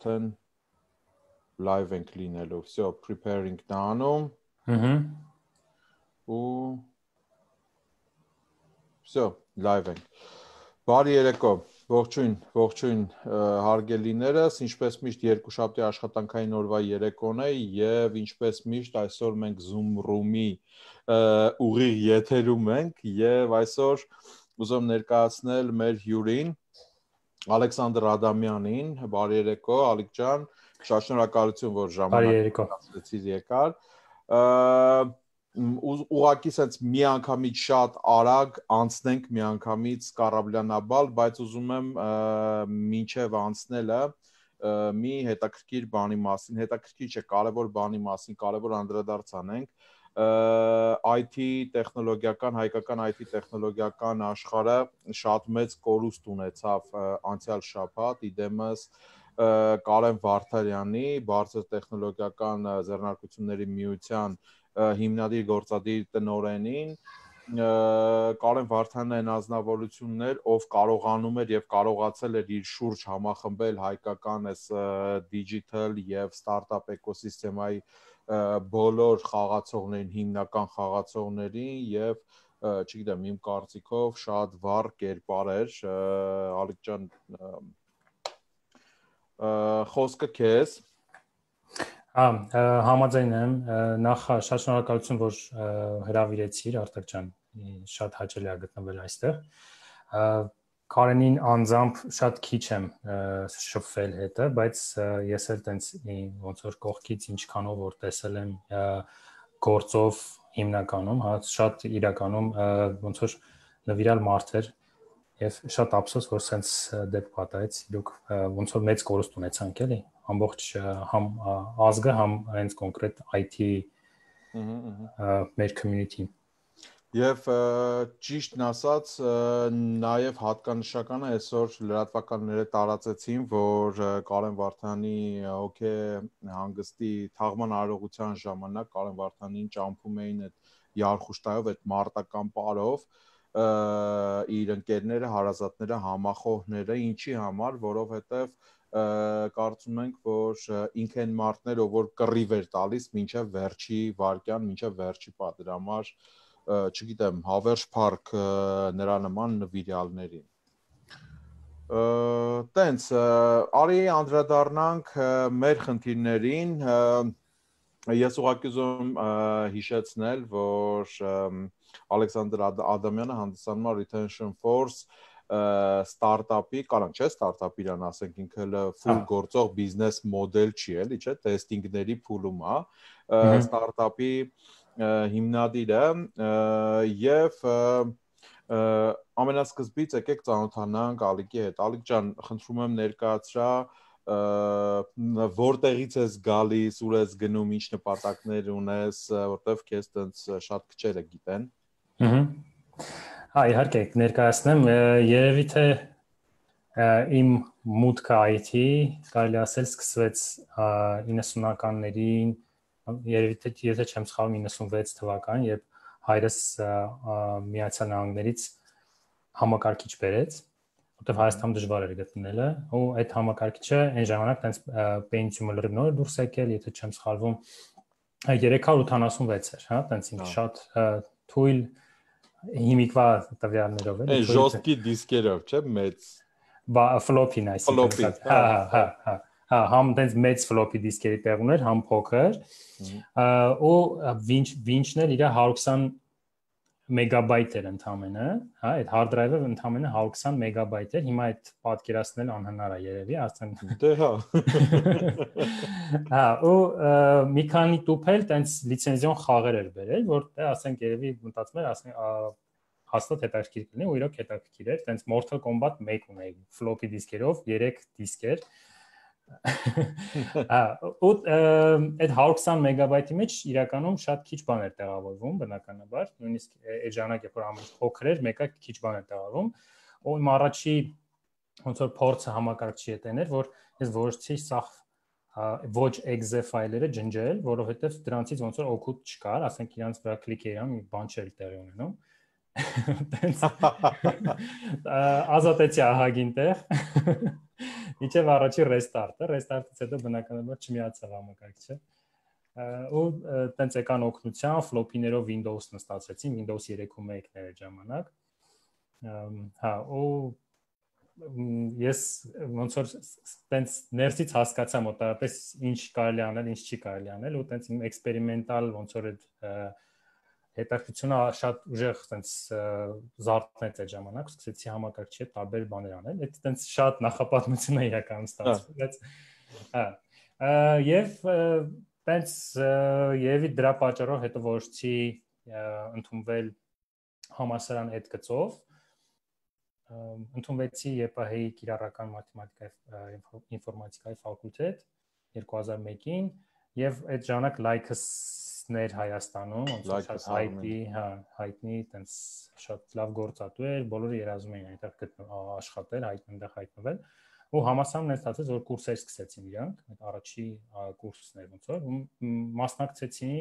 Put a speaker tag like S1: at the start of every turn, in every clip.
S1: 10 live ենք լինելու։ Всё, preparing դանում։ Ահա։ Ու Всё, live ենք։ Բարի երեկո։ Ողջույն, ողջույն հարգելիներս, ինչպես միշտ երկու շաբթի աշխատանքային օրվա երեկոն է եւ ինչպես միշտ այսօր մենք Zoom room-ի ուղիղ եթերում ենք եւ այսօր ուզում ներկայացնել մեր հյուրին Ալեքսանդր Ադամյանին, բարի երեկո, Ալիկ ջան, շատ շնորհակալություն, որ ժամանակացրեցիք եկար։ Ուղղակի sense միանգամից շատ արագ անցնենք միանգամից Կարաբլյանաբալ, բայց ուզում եմ մինչև անցնելը մի հետաքրքիր բանի մասին, հետաքրքիր չէ, կարևոր բանի մասին, կարևոր անդրադարձ անենք IT տեխնոլոգիական հայկական IT տեխնոլոգիական աշխարհը շատ մեծ կորուստ ունեցավ անցյալ շաբաթ իդեմս Կարեն Վարդարյանի բարձր տեխնոլոգիական ձեռնարկությունների միության հիմնադիր գործադիր տնորենին Կարեն Վարդանյան անznավորություններ, ով կարողանում էր եւ կարողացել էր իր շուրջ համախմբել հայկական այս digital եւ startup էկոսիստեմայի բոլոր խաղացողներին, հիմնական խաղացողներին եւ չգիտեմ, իմ կարծիքով շատ վառ կերպար էր Ալիկ ջան խոսքը քեզ
S2: Հա, համաձայն եմ, նախ շատ շնորհակալություն, որ հրավիրեցիր, Արտակ ջան, շատ հաճելի է գտնվել այստեղ։ Կարենին անձամբ շատ քիչ եմ շփվել հետը, բայց ես էլ տենց ոնց որ կողքից ինչքանով որ տեսել եմ գործով հիմնականում, հա շատ իրականում ոնց որ նվիրալ մարդ էր եւ շատ ափսոս որ սենց դեպք պատահեց, դուք ոնց որ մեծ կորուստ ունեցանք էլի, ամբողջ համ ազգը, համ հենց կոնկրետ IT մեր community-ն։
S1: Եվ ճիշտն ասած, նաև հատկանշական է այսօր լրատվականները տարածեցին, որ Կարեն Վարդանի հոգե հանգստի թաղման արարողության ժամանակ Կարեն Վարդանին ճամփում էին այդ ярխուշտայով, այդ մարտական պարով, իր ընկերները, հարազատները, համախոհները, ինչի համար, որովհետև կարծում ենք, որ ինքեն մարտները, որ կռիվ էր տալիս ոչ միայն վերջի վարկյան, ոչ միայն վերջի պատրամար, վար չգիտեմ, հավերժ парք նրա նման նվիրալներին։ Տենց արի անդրադառնանք մեր խնդիրներին։ Ես ուղղակի ուզում հիշեցնել, որ Ալեքսանդր Ադամյանը հանդիսանում է retention force ստարտափի, կարան չէ ստարտափի իրան ասենք ինքը հələ full գործող բիզնես մոդել չի էլի, չէ, տեստինգների փուլում է ստարտափի հիմնադիրը եւ ամենասկզբից եկեք ծանոթանանք Ալիկի հետ։ Ալիկ ջան, խնդրում եմ ներկայացրա որտեղից ես գալիս, ուր ես գնում, ինչ նպատակներ ունես, որտեվ քեզ տենց շատ քչերը գիտեն։
S2: Ահա։ Հա, իհարկե, ներկայացնեմ, երևի թե իմ մուտքը IT, կարելի ասել, սկսվեց 90-ականներին երևի թե եթե չեմ սխալվում 96 թվական, երբ հայրս Միացյալ Նահանգներից համակարգիչ բերեց, որտեղ Հայաստան դժվար էր գտնելը, ու այդ համակարգիչը այն ժամանակ տենց Paint-ը նոր դուրս եկել, եթե չեմ սխալվում 386 էր, հա, տենց ինքը շատ թույլ հիմիկվա տվյալներով էր։ Այն ժոստկի դիսկերով, չէ՞, մեծ բա ֆլոփին այսինքն։ Հա, հա, հա։, հա, հա, հա համ դենց մեծ ֆլոպի դիսկերի տեղուներ, համ փոքր։ Ու վինչ վինչն էլ իր 120 մեգաբայթ էր ընդամենը, հա, այդ hard drive-ը ընդամենը 120 մեգաբայթ էր։ Հիմա այդ պատկերացնել անհնար է երևի, ասեն։ Դե հա։ Հա, ու մի քանի տուփ էլ տենց լիցենզիոն խաղեր էր բերել, որ ասենք երևի մտածում էր, ասենք հաստատ հետաքրքիր կլինի ու իրոք հետաքրքիր էր, տենց Mortal Kombat 1 ունեի ֆլոպի դիսկերով 3 դիսկեր։ Ա ու այդ 120 մեգաբայթի մեջ իրականում շատ քիչ բան էր տեղավորվում բնականաբար, նույնիսկ այդ ժամանակ երբ որ ամեն փոքր էր, մեկը քիչ բան էր տեղավորվում, ու իմ առաջի ոնց որ փորձը համակարգչի հետ էր, որ ես որոշեցի սախ ոչ exe ֆայլերը ջնջել, որովհետև դրանցից ոնց որ օգուտ չկար, ասենք իրանց վրա կլիկ երան, մի բան չէր տեղի ունենում։ Տենց ազատեցի ահագին տեղ։ Միջև առաջի restart-ը, restart-ից հետո բնականաբար չմիացավ համակարգիչը։ Ու տենց եկան օգնության ֆլոպիներով Windows նստացեցին, Windows 3-ում եկներ ժամանակ։ Հա, ու ես ոնց որ տենց ներսից հասկացա մոտավորապես ինչ կարելի անել, ինչ չի կարելի անել, ու տենց իմ էքսպերիմենտալ ոնց որ այդ հետաքրությունը շատ ուժեղ տենց զարթնեց այդ ժամանակ, սկսեցի համակարգչի հետ տարբեր բաներ անել։ Այդ տենց շատ նախապատմություն է իրականում հա։ ստացվել, բայց հա։ Եվ տենց եւի դրա պատճառով հետո որոշեցի ընդունվել համասարան այդ գծով ընդունվեցի ԵՊՀ-ի կիրառական մաթեմատիկայի ինֆորմատիկայի ֆակուլտետ 2001-ին եւ այդ ժամանակ լայքս ստներ Հայաստանում, ոնց որ շատ հայտի, հա, հայտնի, այտենց շատ լավ գործատու էր, բոլորը երազում էին այդտեղ գտնել աշխատել, այդտեղ հայտնվել։ Ու համասամն էլ ստացեց, որ կուրսեր սկսեցին իրանք, այդ առաջի կուրսն էր ոնց որ, մասնակցեցի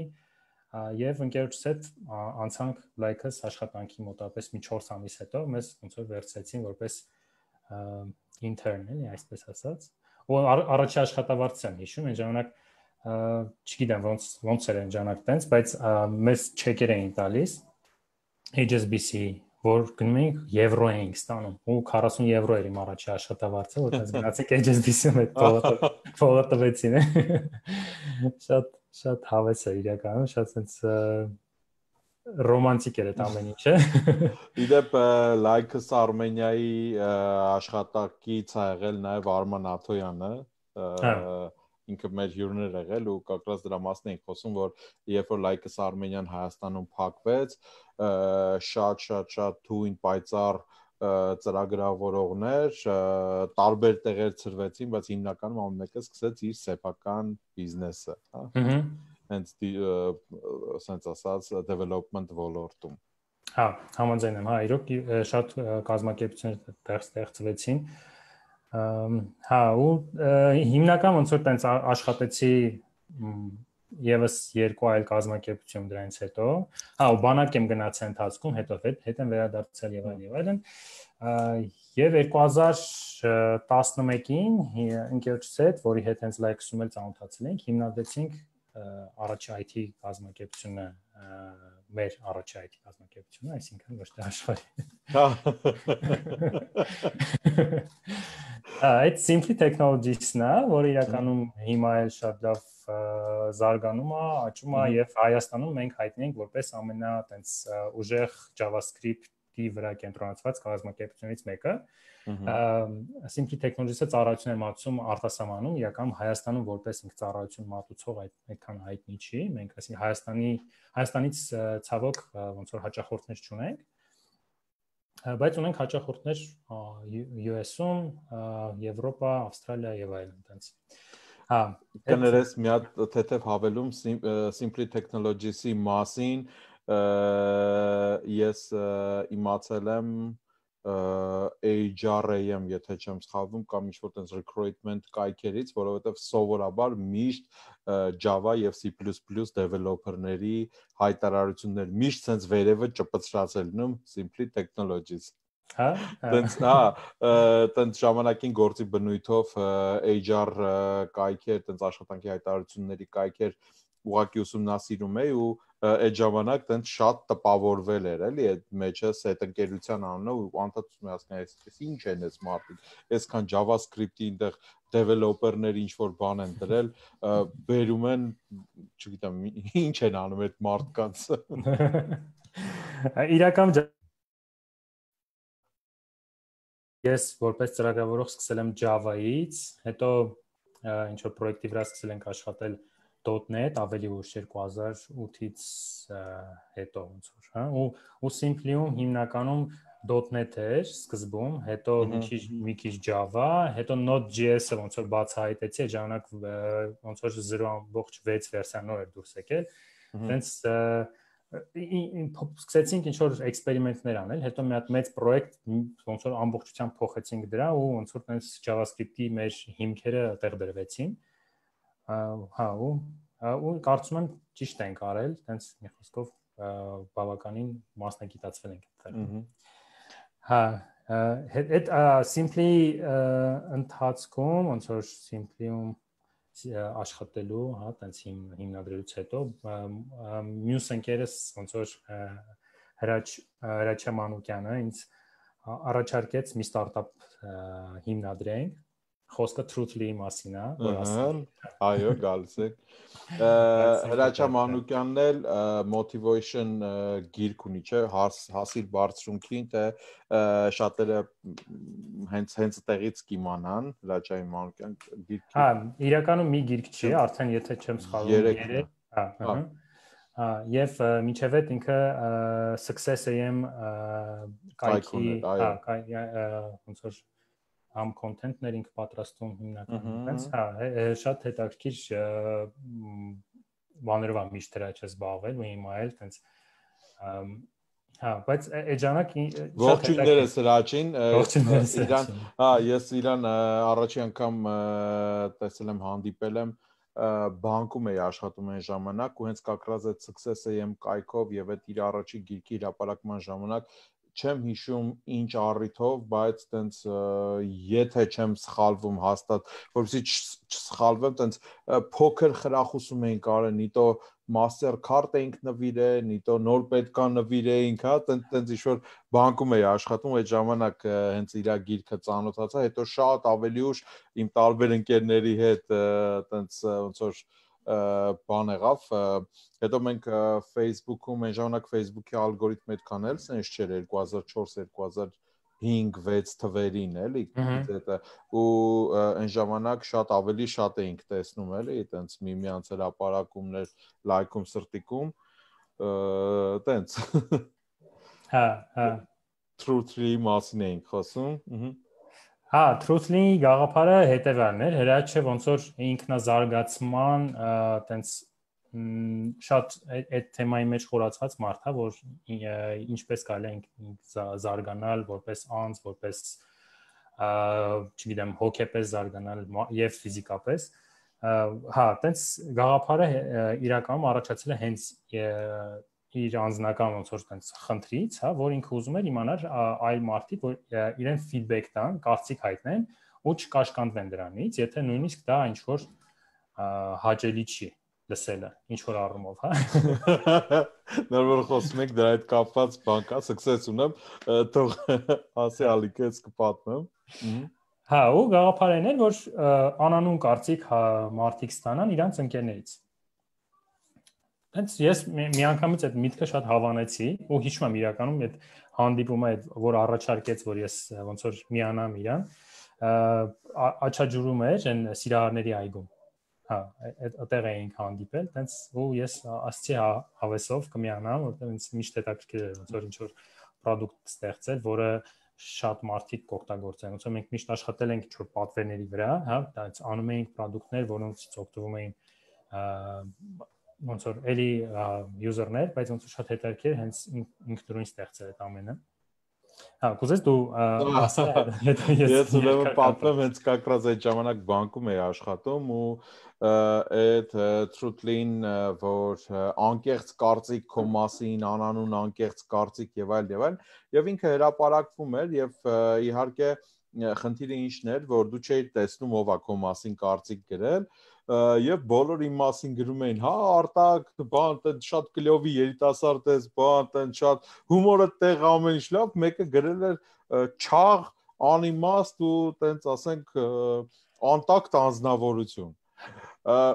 S2: եւ ընկերուս հետ անցանք լայքս աշխատանքի մոտապես մի 4 ամիս հետո մեզ ոնց որ վերցրեցին որպես intern, էլի այսպես ասած։ Ու առաջի աշխատավարձ եմ հիշում, այն ժամանակ չգիտեմ ոնց ոնց էր ընջանակ տենց, բայց մեզ չեկեր էին տալիս HSBC, որ գնում էինք եվրո էինք ստանում ու 40 եվրո էր իմ առաջի աշխատավարձը, որտեղ գնացեք HSBC-ում այդ փողը փողը տվեցին։ Շատ շատ հավես է իրականում, շատ sense ռոմանտիկ էր այդ ամեն ինչը։
S1: Իդեպ լայքս Արմենիայի աշխատակից ա եղել նաև Արման Աթոյանը։ Հա ինքը մեր հյուրն էր եղել ու կակրած դրա մասն էինք խոսում, որ երբ որ Լայկս Արմենիան Հայաստանում փակվեց, շատ-շատ շատ թույն պայծառ ծրագրավորողներ տարբեր տեղեր ծրվեցին, բայց հիմնականում ամեն մեկը սկսեց իր սեփական բիզնեսը, հա։ Հհհ հենց ասենց
S2: ասած development ոլորտում։ Հա, համաձայն եմ, հա, իրոք շատ կազմակերպություններ տեղ ստեղծվեցին, ստեղ Հա, ու հիմնական ոնց որ տենց աշխատեցի եւս երկու այլ կազմակերպություն դրանից հետո։ Հա, ու բանակ եմ գնացել ընթացքում, հետո հետ հետ եմ վերադարձել եւ այլն եւ այլն։ Եվ 2011-ին ընկերոջս հետ, որի հետ հենց Lexum-ը ծանոթացել ենք, հիմնադրեցինք առաջի IT կազմակերպությունը մեր առաջարկի կազմակերպությունը, այսինքն ոչ թե աշխարհի։ հա։ հա, Այդ Simply Technologies-ն է, որը իրականում հիմա էլ շատ լավ զարգանում է, աճում է եւ Հայաստանում մենք հայտնի ենք որպես ամենա այտենց ուժեղ JavaScript-ի վրա կենտրոնացված կազմակերպությունից մեկը, Ասինքի տեխնոլոգիա ծառայություն է մատուցում արտասահմանում, իրականում Հայաստանում որպես ինք ծառայություն մատուցող այդ այդքան հայտնի չի։ Մենք ասին Հայաստանի Հայաստանից ցավոք ոնց որ հաճախորդներ չունենք բայց ունենք հաճախորդներ US-ում, Եվրոպա, Ավստրալիա եւ այլն այդպես։ Հա,
S1: կներես մի հատ թեթև հավելում Simply Technologies-ի մասին ես իմացել եմ, իմ HR-ը, եթե չեմ սխալվում, կամ ինչ-որ տես recruitment կայքերից, որովհետև սովորաբար միշտ Java եւ C++ developer-ների հայտարարություններ միշտ sense վերևը ճպցրած է լինում simply technologies։
S2: Հա։, հա։ Տենց
S1: հա, տենց ժամանակին գործի բնույթով HR կայքեր, տենց աշխատանքի հայտարարությունների կայքեր ուղակի ուսումնասիրում էի ու այդ ժամանակ տենց շատ տպավորվել էր, էլի, այդ մեջը set ընկերության անունով ու անդաց միացնի այսպես ինչ են այս մարդիկ, այսքան JavaScript-ի այնտեղ developer-ներ ինչ որ բան են դրել, վերում են, չգիտեմ, ինչ են անում այդ մարդկանց։
S2: Իրական ես որպես ծրագրավորող սկսել եմ Java-ից, հետո ինչ որ պրոյեկտի վրա սկսել ենք աշխատել .net ավելի ուշ 2008-ից հետո ոնց որ, հա, ու ու Simply-ում հիմնականում .net էր սկզբում, հետո մի քիչ մի քիչ Java, հետո Node.js-ը ոնց որ բացահայտեցի, ժամանակ ոնց որ 0.6 վերսիան նոր էր դուրս եկել։ Հենց սկսեցինք ինչ որ էքսպերիմենտներ անել, հետո մի հատ մեծ պրոյեկտ ոնց որ ամբողջությամբ փոխեցինք դրա ու ոնց որ այնպես JavaScript-ի մեր հիմքերը տեղ դրվեցին։ Հա հա ու ու կարծում եմ ճիշտ ենք արել, տենց մի խոսքով բավականին մասնագիտացվել ենք այդտեղ։ Հա, հետ այդ simply ընթացքում, ոնց որ simply-ում աշխատելու, հա, տենց հիմնադրելուց հետո մյուս ընկերս ոնց որ հրաչ հրաչամանուկյանը ինձ առաջարկեց մի ստարտափ հիմնադրենք խոսքը truth-ի մասին է, որ ասել։ Այո,
S1: գալիս է։ Հրաչա Մանուկյանն էլ motivation գիրք ունի, չէ՞, հասիլ բարձրունքին, թե շատերը հենց հենց այդտեղից կիմանան Հրաչայի Մանուկյան գիրքը։ Հա,
S2: իրականում մի գիրք չի, արդեն եթե չեմ սխալվում, 3, հա, հա եւ մինչեւ այդ ինքը success AM կայքի հա ոնց որ համ կոնտենտներ ինք պատրաստում հիմնականում հենց հա շատ հետաքրքիր բաներով է միշտ դրա չես զբաղվել ու հիմա էլ տենց հա բայց էջանակ ողջունները սրաչին իրան
S1: հա ես իրան առաջի անգամ տեսել եմ հանդիպել եմ բանկում էի աշխատում այն ժամանակ ու հենց կակրած այդ success.am կայքով եւ այդ իր առաջի գիրքի հրապարակման ժամանակ չեմ հիշում ինչ առիթով, բայց տենց եթե չեմ սխալվում հաստատ, որովհետեւ չսխալվեմ, տենց փոքր խրախուսում էին կարեն, իտո Mastercard էինք նվիրել, իտո նոր պետքա նվիրեինք, հա, տենց տենց ինչ որ բանկում էի աշխատում այդ ժամանակ հենց իրա գիրքը ծանոթացա, հետո շատ ավելի ուշ իմ տարբեր ընկերների հետ տենց ոնց որ բան եղավ, հետո մենք Facebook-ում այն ժամանակ Facebook-ի ալգորիթմը այդքան էլ sense չէր 2004 2005-6 թվերին էլի դա ու այն ժամանակ շատ ավելի շատ էինք տեսնում էլի այտենց միմյանց հրապարակումներ, լայքում, սրտիկում այտենց հա հա true 3 մասին էինք
S2: խոսում ըհը Հա, Truthly-ի գաղափարը հետևյալն էր, հրաչը ոնց որ ինքնազարգացման, տենց շատ այդ թեմայի մեջ խորացած մարդ է, որ ինչպես կարելի է զարգանալ որպես անձ, որպես չգիտեմ, հոգեպես զարգանալ եւ ֆիզիկապես։ Հա, տենց գաղափարը իրականում առաջացել է հենց իր անձնական ոնց որ տենց խնդրից, հա, որ ինքը ուզում էր իմանալ այլ մարդիկ, որ իրեն ֆիդբեք տան, կարծիք հայտնեն ու չկաշկանդվեն դրանից, եթե նույնիսկ դա ինչ որ հաճելի չի լսելը, ինչ որ առումով, հա։ Նոր որ խոսում եք դրա հետ կապված բան կա, սքսես ունեմ, թող ասի ալիկեց կպատմեմ։ Հա, ու գաղափարն է, որ անանուն կարծիք մարդիկ ստանան իրանց ընկերներից Հենց ես միանգամից այդ միտքը շատ հավանեցի ու հիշում եմ իրականում այդ հանդիպումը այդ որ առաջարկեց որ ես ոնց որ միանամ իրան աչաջուրում էր այն սիրահարների այգում հա այդտեղ էինք հանդիպել տենց ու ես ASCII հա, հավեսով կմիանամ որտեղ ինձ միշտ հետաքրքիր էր ոնց որ ինչ որ product ստեղծել որը շատ մարդիկ կօգտագործեն ոնց որ մենք միշտ աշխատել ենք ինչ որ պատվերների վրա հա տենց անում էինք product-ներ որոնցից օգտվում էին ոնց որ էլի user-ներ, բայց ոնց որ շատ հետաքրքիր հենց ինքնուրույն ստեղծել այդ ամենը։ Հա, կուզես դու ես ուրեմն
S1: պատմեմ հենց կակրած այդ ժամանակ բանկում էի աշխատում ու այդ Trutlin, որ անկեղծ կարծիք քո մասին, անանուն անկեղծ կարծիք եւ այլ եւ այլ, եւ ինքը հրաապարակվում էր եւ իհարկե խնդիրը ինչն էր, որ դու չէի տեսնում ով է քո մասին կարծիք գրել, եւ բոլորը իմ մասին գրում էին, հա, արտակ, բան, այդտեղ շատ կլովի երիտասարդ էս, բան, այդտեղ շատ հումորը տեղ ամեն ինչ լավ, մեկը գրել էր չաղ, անիմաստ ու տենց ասենք անտակտ անznավորություն։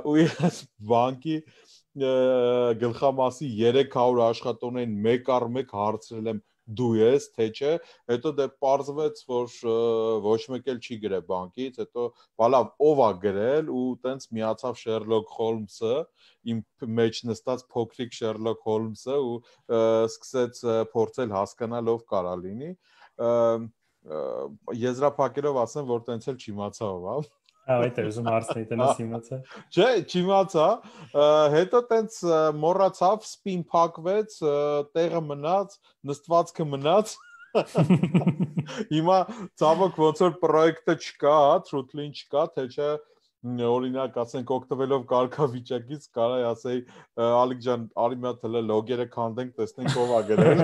S1: Ու ես բանկի գլխամասի 300 աշխատողներին մեկ առ մեկ հարցրել եմ դու ես, թե չէ, հետո դե պարզվեց, որ ոչ մեկ էլ չի գրել բանկից, հետո բալավ ով է գրել ու տենց միացավ Շերլոկ Հոլմսը, իմ մեջ նստած փոքրիկ Շերլոկ Հոլմսը ու սկսեց փորձել հասկանալ ով կարա լինի եզրափակելով ասեմ, որ տենց էլ չիմացավ, հա։ Այո, այդ է ուզում արցնել տենաս իմացա։ Չէ, չիմացա։ Հետո տենց մոռացավ, սպին փակվեց, տեղը մնաց, նստվածքը մնաց։ Հիմա ցավոք ոնց որ պրոյեկտը չկա, թրութլին չկա, թե չէ օրինակ ասենք օգտվելով կարգավիճակից կարայ ասեի Ալիկ ջան արի մի հատ հələ լոգերը քանդենք տեսնենք ով է գրել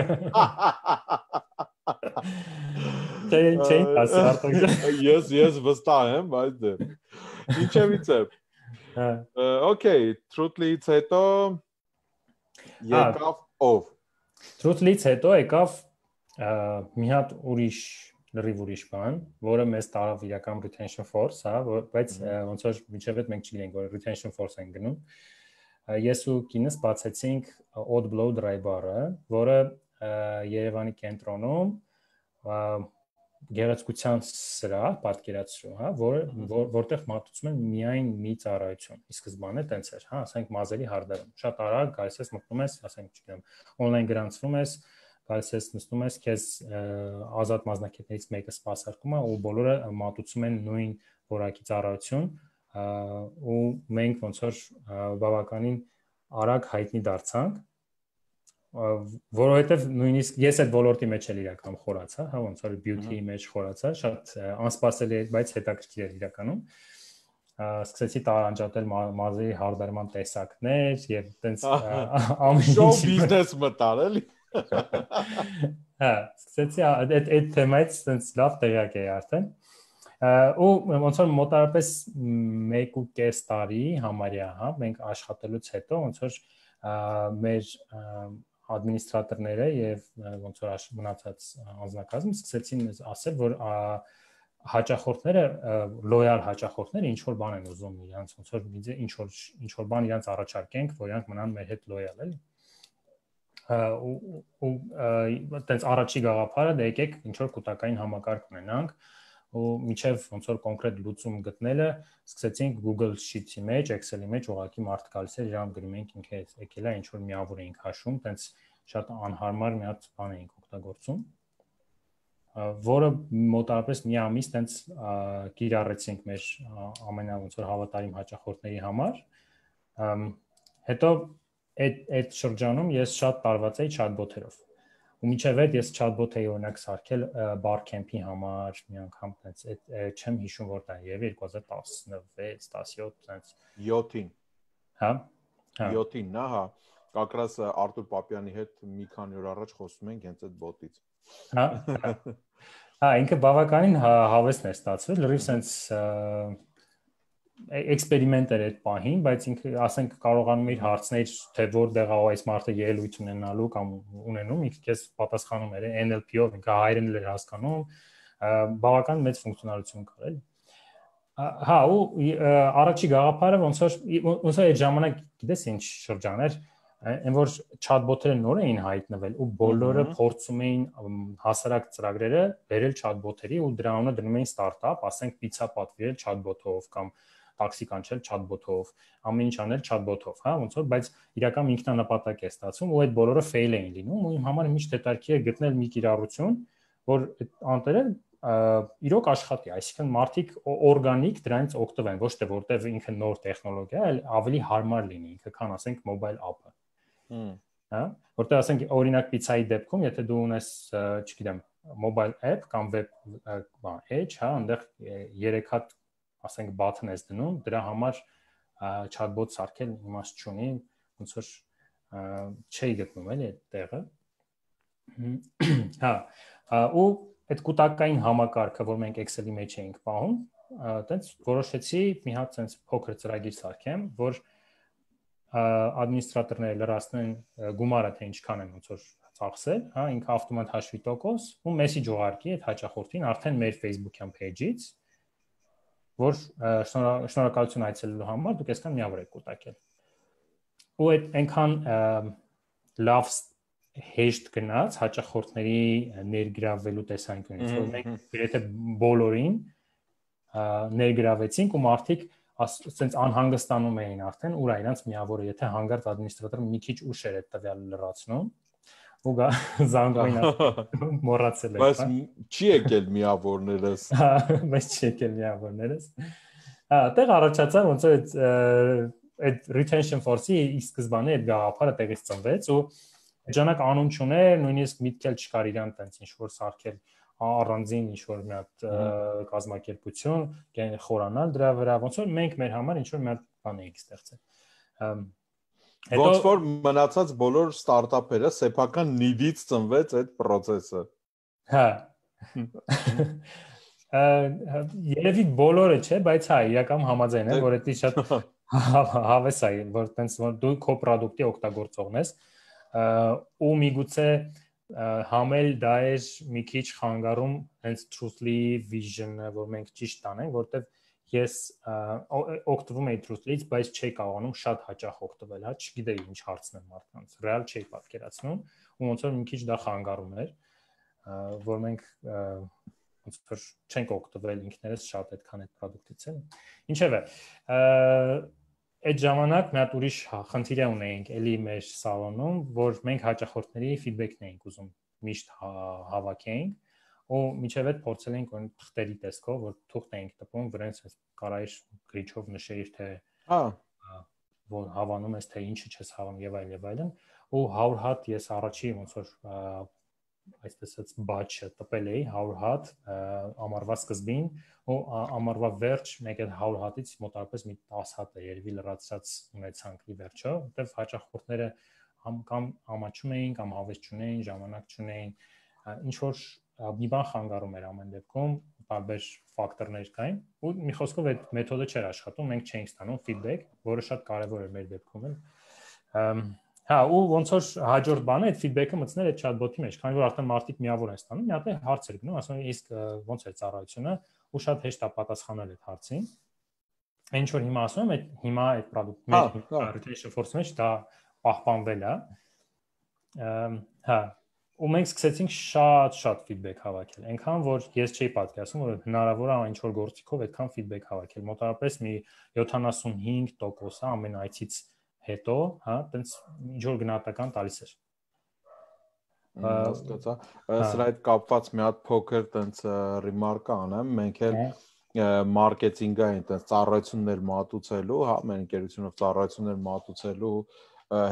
S1: չէ, չէ, հասարակ։ Ես ես վստահ եմ, բայց դե։ Ինչևիցե։ Հա։ Okay, truth-ից հետո եկավ
S2: ով։ Truth-ից հետո եկավ մի հատ ուրիշ լրիվ ուրիշ բան, որը մեզ տարավ իրական retention force, հա, բայց ոնց որ միջև այդ մենք չգիտենք, որ retention force են գնում։ Ես ու կինս բացեցինք odd blow dry bar-ը, որը Երևանի կենտրոնում գեղեցկության սրա պատկերացրու, հա, որ, հա, որ հա։ որտեղ մատուցում են միայն մի ծառայություն։ Իսկ զբանը տենց էր, հա, ասենք մազերի հարդարում։ Շատ արագ գալիս ես մտնում ես, ասենք, չգիտեմ, on-line գրանցվում ես, գալիս ես նստում ես, քեզ ազատ մասնակիցներից մեկը սպասարկում է ու բոլորը մատուցում են նույն որակի ծառայություն, ու մենք ոնց որ բավականին արագ հայտնի դարձանք որովհետև նույնիսկ ես այդ ոլորտի մեջ էլ իրական խորացա, հա, ոնց որ beauty-ի մեջ խորացա, շատ անսպասելի էր, բայց հետաքրքիր էր իրականում սկսեցի տարանջատել մազերի հարդարման տեսակներ եւ տենց ամեն ինչ շոու բիզնես մտար էլի հա սկսեցի այդ այդ թեմայից տենց լավ տեղյակ էի արդեն ու ոնց որ մոտարապես 1.5 տարի համարյա հա մենք աշխատելուց հետո ոնց որ մեր ադմինիստրատորները եւ ոնց որ մնացած անձնակազմը սկսեցին մեզ ասել, որ հաճախորդները լոյալ հաճախորդները ինչ որ բան են ուզում իրանց ոնց որ ինչ որ ինչ որ բան իրանց առաջարկենք, որ իրանք մնան մեր հետ լոյալ, էլի ու ու այտենց առաջի գաղափարը դա դե եկեք ինչ որ կൂട്ടակային համակարգ ունենանք ու միջև ոնց որ կոնկրետ լուծում գտնելը սկսեցինք Google Sheets-ի մեջ, Excel-ի մեջ ուղակի մարդ գալիս էր, իրան գրում էինք ինքը եկել է ինչ որ միավոր էինք հաշվում, տենց շատ անհարմար մի հատ բան էինք օգտագործում որը մոտավորապես մի ամիս տենց գիրառեցինք մեր ամենա ոնց որ հավատարիմ հաճախորդների համար հետո այդ այդ շրջանում ես շատ տարված էի chatbot-երով ու միջև այդ ես chatbot էի օրինակ սարքել barcamp-ի համար մի անգամ այնց այդ չեմ հիշում որտա եւ 2016 17 այնց
S1: 7-ին հա հա 7-ին նա հա կակրաս Արտուր Պապյանի հետ մի քանի օր առաջ խոսում ենք հենց այդ բոտից
S2: հա, հա հա ինքը բավականին հա, հավեստ է ստացվել լրիվ sense էքսպերիմենտ էր այդ պահին, բայց ինքը ասենք կարողանում էր հարցնել թե որտեղ է այս մարդը ելույթ ունենալու կամ ունենում, ինքը քեզ պատասխանում էր NLP-ով, ինքը հայերեն էր հասկանում, բավական մեծ ֆունկցիոնալություն կար էլի։ Հա, ու առաջի գաղափարը ոնց որ ոնց որ այդ ժամանակ գիտես ինչ շրջան էր, այն որ chatbot-երը նոր էին հայտնվել ու բոլորը փորձում էին հասարակ ծրագրերը վերել chatbot-երի ու դրա անունը դնում էին ստարտափ, ասենք պիցա պատվիրել chatbot-ով կամ տաքսի կանչել chatbot-ով, ամեն ինչ անել chatbot-ով, հա, ոնց որ, բայց իրական ինքնանպատակ է ստացվում, ու այդ բոլորը fail էին լինում, ու իմ համար միշտ հետարքի է գտնել մի կիրառություն, որ այդ անտերերը իրոք աշխատի, այսինքն մարդիկ օրգանիկ դրանից օգտվեն, ոչ թե որտեվ ինքը նոր տեխնոլոգիա, այլ ավելի հարմար լինի ինքը, քան ասենք mobile app-ը։ Հմ։ Հա, որտեղ ասենք օրինակ pizza-ի դեպքում, եթե դու ունես, չգիտեմ, mobile app կամ web բան edge, հա, այնտեղ 3 հատ ասենք բաթն ես դնում, դրա համար chatbot սարքել իմաստ չունի, ոնց որ չի գտնում էլի այդ տեղը։ Հա, ու այդ կուտակային համակարգը, որ մենք Excel-ի մեջ էինք պահում, այտենց որոշեցի մի հատ sense փոքր ծրագիր սարքեմ, որ ադմինիստրատորները լրացնեն գումարը թե ինչքան են ոնց որ ծախսել, հա, ինքը ավտոմատ հաշվի տոկոս ու մեսեջ ուղարկի այդ հաճախորդին արդեն մեր Facebook-յան page-ից, որ շնորհակալություն այցելելու համար դուք այսքան միավոր եք կուտակել։ Ու այդ այնքան լավ հեշտ գնաց հաճախորդների ներգրավելու տեսանկյունից, որ մենք գրեթե բոլորին ներգրավեցինք ու մարդիկ ասենց անհանգստանում էին արդեն, ուրա իրանց միավորը, եթե հանգարտ ադմինիստրատորը մի քիչ ուշ էր այդ տվյալը լրացնում, ուղա զանգոյնա մոռացել եմ։ Բայց հա։
S1: չի եկել միավորներս։
S2: Հա, բայց չի եկել միավորներս։ Հա, տեղ առաջացան ոնց որ այդ այդ retention force-ի ի սկզբանե այդ գաղափարը տեղից ծնվեց ու ժամանակ անուն չուներ, նույնիսկ միտքել չկար իրան տենց ինչ որ սարքել առանձին ինչ որ մի հատ կազմակերպություն, գային խորանալ դրա վրա, ոնց որ մենք մեր համար ինչ որ մի հատ բան էինք ստեղծել։ Ոնց որ
S1: մնացած բոլոր ստարտափերը սեփական նիդից ծնվեց այդ process-ը։
S2: Հա։, հա Երևի բոլորը չէ, բայց հա, իրական համաձայն եմ, դե- որ դա շատ հա, հա, հավես է, որ տենց որ դու քո product-ի օգտագործողն ես, ու միգուցե համել դա է մի քիչ խանգարում հենց truth-ի vision-ը, որ մենք ճիշտ անենք, որտեղ ես օգտվում եի Truth-ից, բայց չէի կարողանում շատ հաճախ օգտվել, հա, չգիտեի ինչ հարցնեմ մարդկանց։ Ռեալ չէի պատկերացնում, ու ոնց որ մի քիչ դա խանգարում էր, որ մենք ոնց որ չենք օգտվել ինքներս շատ այդքան այդ product-ից են։ Ինչևէ, այդ ժամանակ մի հատ ուրիշ խնդիր ունեինք էլի մեր սալոնում, որ մենք հաճախորդների feedback-ն էինք ուզում միշտ հավաքեինք ու միջև այդ փորձել էինք այն թղթերի տեսքով, որ թուղթ էինք տպում, վրենց էս կարայր գրիչով նշեիր թե հա որ հավանում ես թե ինչը չես հավանում եւ այլ եւ այլն ու 100 հատ ես առաջի ոնց որ այսպես ասած բաչը տպել էի 100 հատ ամառվա սկզբին ու ամառվա վերջ մեկ այդ 100 հատից մոտավորապես մի 10 հատ է երևի լրացած ունեցանքի վերջը որտեվ հաճախորդները կամ ամաչում էին կամ հավես չունեին ժամանակ չունեին ինչ որ մի բան խանգարում էր ամեն դեպքում, տարբեր ֆակտորներ կային, ու մի խոսքով այդ մեթոդը չէր աշխատում, մենք չէինք ստանում feedback, որը շատ կարևոր էր մեր դեպքում էլ։ Հա, ու ոնց որ հաջորդ բանը այդ feedback-ը մտցնել այդ chatbot-ի մեջ, քանի որ արդեն մարդիկ միավոր են ստանում, մի հատ է հարց էր գնում, ասում են իսկ ոնց է ծառայությունը, ու շատ հեշտ է պատասխանել այդ հարցին։ Ինչ որ հիմա ասում եմ, այդ հիմա այդ product-ի հա, մեջ հա։ retention force-ի մեջ դա պահպանվել է։ Հա, ու մենք սկսեցինք շատ-շատ ֆիդբեք հավաքել։ Այնքան որ ես չէի պատկերացնում, որ հնարավոր է ինչ որ գործիքով այդքան ֆիդբեք հավաքել։ Մոտավորապես մի 75%-ը ամեն IT-ից հետո, հա, տենց ինչ որ գնահատական տալիս էր հասկացա սրա հետ
S1: կապված մի հատ փոքր տենց ռիմարկա անեմ մենք էլ մարքեթինգային հա։ տենց ծառայություններ մատուցելու հա մեր ընկերությունով ծառայություններ մատուցելու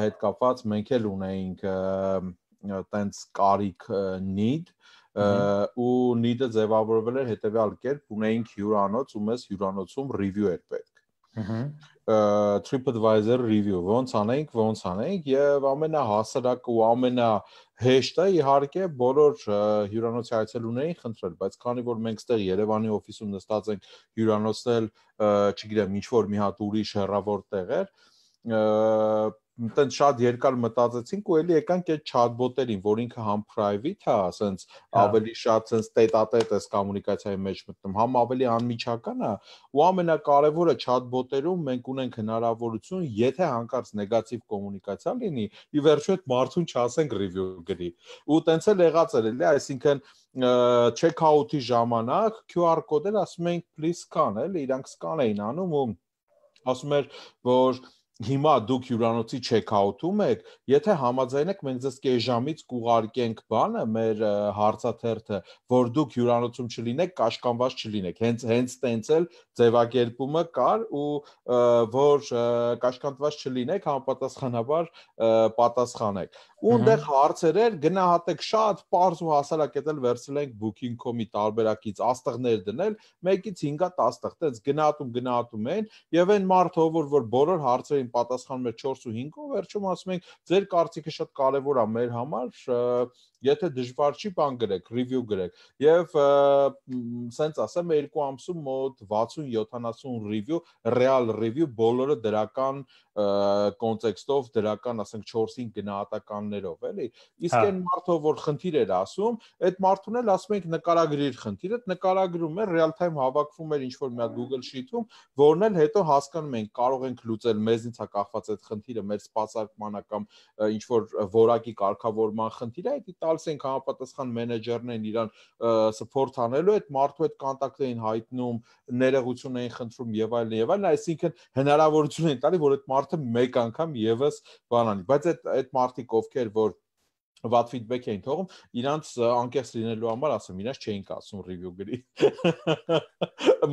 S1: հետ կապված մենք էլ ունեինք տենց կարիք need ու need-ը ձևավորվել էր հետեւյալ կերպ ունեինք հյուրանոց ու մեզ հյուրանոցում review էր
S2: պետք
S1: TripAdvisor review ոնց անենք, ոնց անենք եւ ամենահասարակ ու ամենա հեշտը իհարկե բոլոր հյուրանոցի այցելուներին խնդրել, բայց քանի որ մենք ստեղ Երևանի օֆիսում նստած ենք հյուրանոցն էլ, չգիտեմ, ինչ որ մի հատ ուրիշ հեռավոր տեղ էր, այնտեղ շատ երկար մտածեցինք ու էլի եկանք այդ chatbot-երին, որ ինքը համ private է, ասենց հա։ ավելի շատ sense տետատետ էս կոմունիկացիայի մեջ մտնում, համ ավելի անմիջական է, ու ամենակարևորը chatbot-երում մենք ունենք հնարավորություն, եթե հանկարծ նեգատիվ կոմունիկացիա լինի, ի վերջո այդ մարդուն չասենք review գրի։ Ու տենց էլ եղած էր, էլի, այսինքն check-out-ի ժամանակ QR կոդեր ասում ենք please scan, էլ իրանք scan էին անում ու ասում էր, որ հիմա դուք հյուրանոցի չեքաութում եք, եթե համաձայնեք մենք ձեզ կեժամից կուղարկենք բանը մեր հարցաթերթը, որ դուք հյուրանոցում չլինեք, կաշկամված չլինեք։ Հենց հենց տենց էլ ձևակերպումը կար ու որ կաշկանդված չլինեք, համապատասխանաբար պատասխանեք։ Ունդեղ հարցեր էր, գնահատեք շատ པարզ ու հասարակետել վերցրել ենք booking.com-ի տարբերակից, աստղներ դնել, 1-ից 5-ա 10 տեղ, տենց գնահատում գնահատում են, եւ այն մարդը, ով որ բոլոր հարցերին են պատասխանում 4 ու 5-ով, վերջում ասում ենք, ձեր կարծիքը շատ կարևոր է մեր համար, եթե դժվար չի բան գրեք, review գրեք։ Եվ սենց ասեմ, երկու ամսում մոտ 60-70 review, real review բոլորը դրական կոնտեքստով, դրական, ասենք 4-5 գնահատականներով, էլի։ Իսկ հա։ այն մարդով, որ խնդիր էր ասում, այդ մարդուն էլ ասում ենք նկարագրիր խնդիրը, նկարագրում է real time հավաքվում էր ինչ որ մի հատ Google Sheet-ում, որն էլ հետո հասկանում ենք կարող ենք լուծել մեզից ոնց է կախված այդ խնդիրը մեր սպասարկմանը կամ ինչ որ որակի կարգավորման խնդիրը, դա տալիս են համապատասխան մենեջերներին իրան սպորտ անելու այդ մարդու հետ կոնտակտ էին հայտնում, ներողություն էին խնդրում եւ այլն եւ այլն, այսինքն հնարավորություն են տալի, որ այդ մարդը մեկ անգամ եւս բանանի, բայց այդ այդ մարդիկ ովքեր որ վատ ֆիդբեք էին թողում, իրանց անկեղծ լինելու համար ասեմ, իրանց չէին կասում review գրի։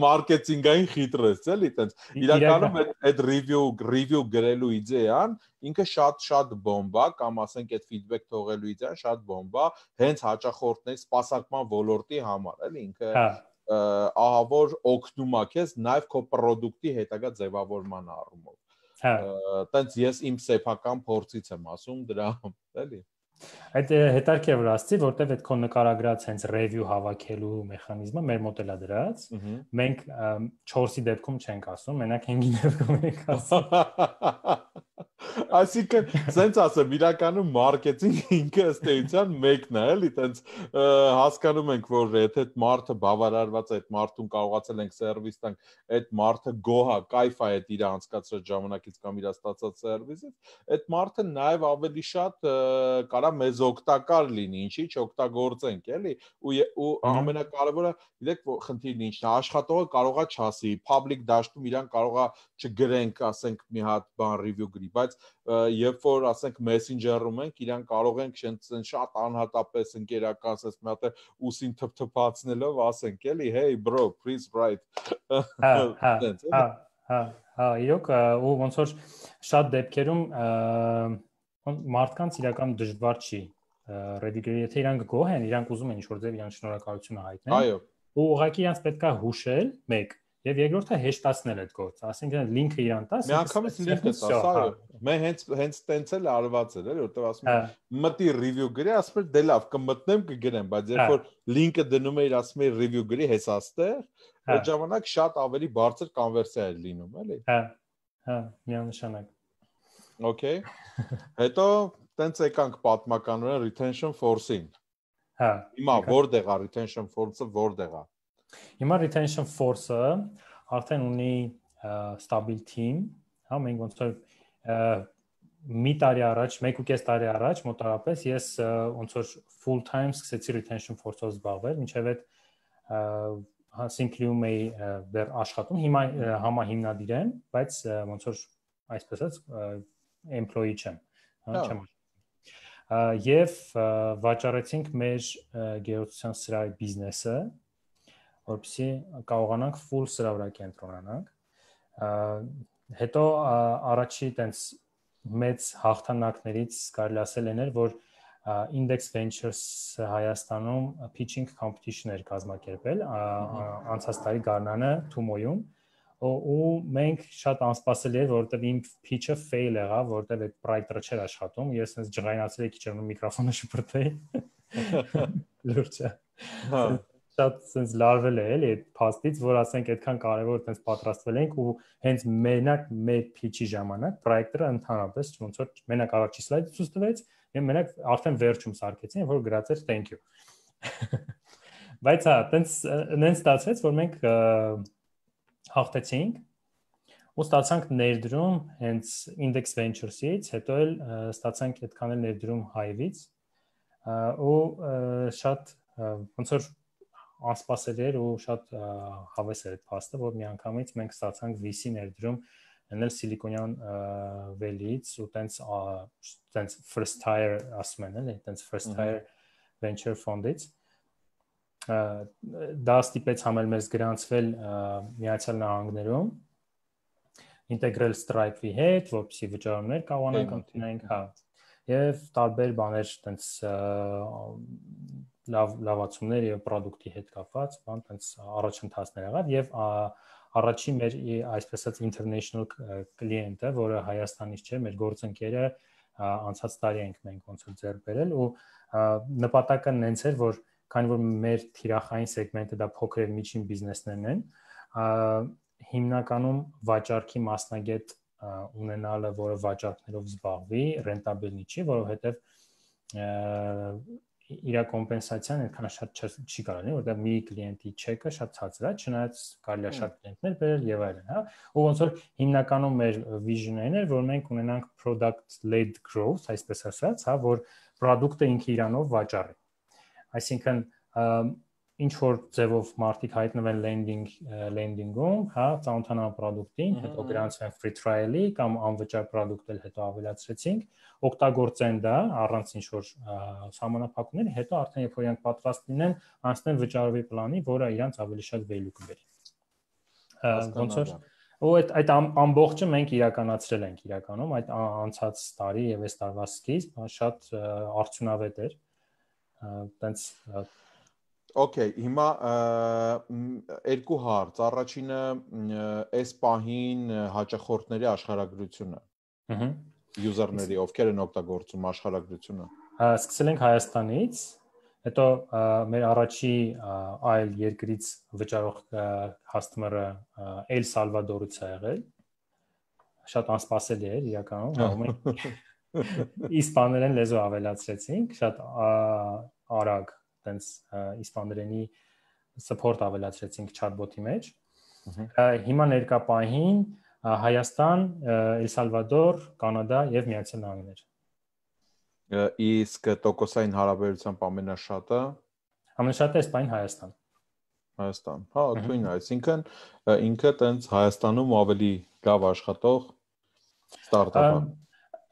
S1: Մարքեթինգային խիտրես, էլի, տենց իրականում այդ այդ review review գրելու իդեան ինքը շատ շատ բոմբա կամ ասենք այդ ֆիդբեք թողելու իդեան շատ բոմբա հենց հաճախորդների սպասարկման ոլորտի համար, էլի, ինքը հա։ ահա որ օգնում է քեզ նաև քո product-ի հետագա ձևավորման առումով։ Հա։ Տենց ես իմ սեփական փորձից եմ ասում դրա, էլի։ Հա
S2: Այդ հետարքեր որ ասցի, որտեվ այդ քո նկարագրած հենց review հավաքելու մեխանիզմը մեր մոդելա դրած, մենք 4-ի դեպքում չենք ասում, մենակ 5-ի դեպքում ենք ասում։ Այսինքն, ցենց ասեմ, իրականում մարքեթինգ ինքը
S1: ըստ էության մեկն է, էլի, տենց հասկանում ենք, որ եթե այդ մարդը բավարարված է, այդ մարդուն կարողացել ենք սերվիս տանք, այդ մարդը գոհա, кайֆ է այդ իր անցկացրած ժամանակից կամ իր ստացած սերվիսից, այդ մարդը նաև ավելի շատ կարա մեզ օգտակար լինի, ինչի՞ չօգտագործենք, էլի, ու ու ամենակարևորը, գիտեք, որ խնդիրն ինչն է, աշխատողը կարողա չասի, public դաշտում իրան կարողա չգրենք, ասենք մի հատ բան review գրի լինի, բայց երբ որ ասենք Messenger-ում ենք, իրան կարող ենք շենց շատ անհատապես ընկերական, ասես մի հատ ուսին թփթփացնելով ասենք, էլի, hey bro, please write։
S2: Հա, հա, հա, հա, հա, իրոք ու ոնց որ շատ դեպքերում մարդկանց իրական դժվար չի Reddit-ը, եթե իրանք գոհ են, իրանք ուզում են ինչ որ ձև իրանք շնորհակալությունը հայտնել։ Այո։ Ու ուղղակի իրանք պետքա հուշել, մեկ, Եվ երկրորդը հեշտացնել այդ գործը, ասինքն լինքը իրան տաս։ Մի անգամից լինքը տաս, սա
S1: մեն հենց հենց տենց էլ արված էր, որտեղ ասում է հա։ մտի review գրի, ասում է դե լավ, կմտնեմ կգրեմ, բայց երբ հա։ որ լինքը դնում էր ասում է review գրի հես աստեղ, հա։ այդ ժամանակ շատ ավելի բարձր կոնվերսիա էր լինում, էլի։ Հա։
S2: Հա, միանշանակ։
S1: Okay։ Հետո տենց եկանք պատմականորեն retention force-ին։ Հա։ Հիմա որտեղ է retention force-ը, որտեղ է։
S2: Հիմա retention force-ը արդեն ունի ստաբիլ թիմ, հա մենք ոնց որ մի տարի առաջ, 1.5 տարի առաջ մոտարապես ես ոնց որ full time սկսեցի retention force-ով զբաղվել, ինչև այդ հա, Simply-ում էի դեռ աշխատում, հիմա համահիմնադիր եմ, բայց ոնց որ այսպես ասած employee չեմ, հա, հա։ չեմ Եվ վաճառեցինք մեր գեղեցկության սրահի բիզնեսը, որպեսզի կարողանանք full սրա վրա կենտրոնանանք հետո առաջի տենց մեծ հաղթանակներից կարելի ասել էներ որ Index Ventures Հայաստանում pitching competition-ներ կազմակերպել անցած տարի Գառնանը Թումոյում ու մենք շատ անսպասելի էր որովհետև իմ pitch-ը fail եղավ որովհետև այդ պրոյեկտը չէր աշխատում ես sense ջղայնացել էի քիչ որ միկրոֆոնը շփրտեի լուրջ հա շատ sense լարվել է էլի այդ փաստից, որ ասենք այդքան կարևոր sense պատրաստվել ենք ու հենց մենակ մեր pitch-ի ժամանակ պրոյեկտորը ընդհանրապես ոնց որ մենակ առաջի սլայդը ցույց տվեց, եւ մենակ արդեն վերջում սարքեցին, որ գրած էր thank you։ Բայց հա, sense նենց ստացվեց, որ մենք հաղթեցինք ու ստացանք ներդրում հենց Index Ventures-ից, հետո էլ ստացանք այդքան էլ ներդրում Hive-ից ու շատ ոնց որ անսպասելի էր ու շատ հավես էր այդ փաստը, որ միանգամից մենք ստացանք VC ներդրում ընել սիլիկոնյան վելից ու տենց տենց first tier ասում են, էլի, տենց first tier venture fund-ից դա ստիպեց համել մեզ գրանցվել Միացյալ Նահանգներում ինտեգրել Stripe-ի հետ, որպեսզի վճարումներ կարողանանք ընդունենք, հա։ Եվ տարբեր բաներ տենց լավ լավացումներ եւ product-ի հետ կապված, բան տենց առաջընթացներ եղավ եւ առաջին մեր այսպես ասած international client-ը, որը Հայաստանից չէ, մեր գործընկերը անցած տարի ենք մենք ոնց որ ձեռք բերել ու նպատակը նենց էր, որ քանի որ մեր թիրախային սեգմենտը դա փոքր եւ միջին բիզնեսներն են, հիմնականում վաճառքի մասնագետ ունենալը, որը վաճառքներով զբաղվի, ռենտաբելնի չի, որովհետեւ իր կոմպենսացիան այդքան շատ չի կարելի, որտեղ մի կլիենտի չեքը շատ ցածր է, չնայած կարելի է շատ կլիենտներ բերել եւ այլն, հա։ Ու ոնց որ հիմնականում մեր vision-ն էր, որ մենք ունենանք product led growth, այսպես ասած, հա, որ product-ը ինքը իրանով վաճառի։ Այսինքն ինչ որ ձևով մարդիկ հայտնվեն landing landing-ում, հա, ծանոթանան product-ին, հետո գրանցվեն free trial-ի կամ անվճար product-ը հետո ավելացրեցինք, օգտագործեն դա առանց ինչ որ համանախապակումների, հետո արդեն երբ որ իրենք պատրաստ լինեն, անցնեն վճարովի պլանի, որը իրանց ավելի շատ value կբերի։ Ոնց որ ու այդ այդ ամբողջը մենք իրականացրել ենք իրականում այդ անցած տարի եւ այս տարվա սկիզբ շատ արդյունավետ էր։ Այդտենց
S1: Okay, հիմա երկու հարց։ Առաջինը այս պահին հաճախորդների աշխարհագրությունը։ Ահա։ User-ների, ովքեր են օգտագործում աշխարհագրությունը։
S2: Հա, սկսել ենք Հայաստանից, հետո մեր առաջի այլ երկրից վճարող customer-ը El Salvador-ից է եղել։ Շատ անսպասելի էր իրականում, հա։ Իսպաներեն լեզու ավելացրեցինք, շատ արագ տենց իսպաներենի support ավելացրեցինք chatbot-ի մեջ։ Հիմա ներկա պահին Հայաստան, Էլ Սալվադոր, Կանադա եւ Միացյալ Նահանգներ։
S1: Իսկ տոկոսային հարաբերությամբ ամենաշատը ամենաշատը Իսպանիան Հայաստան։ Հայաստան։ Հա, թույն է, այսինքն ինքը տենց Հայաստանում ավելի լավ աշխատող ստարտափ է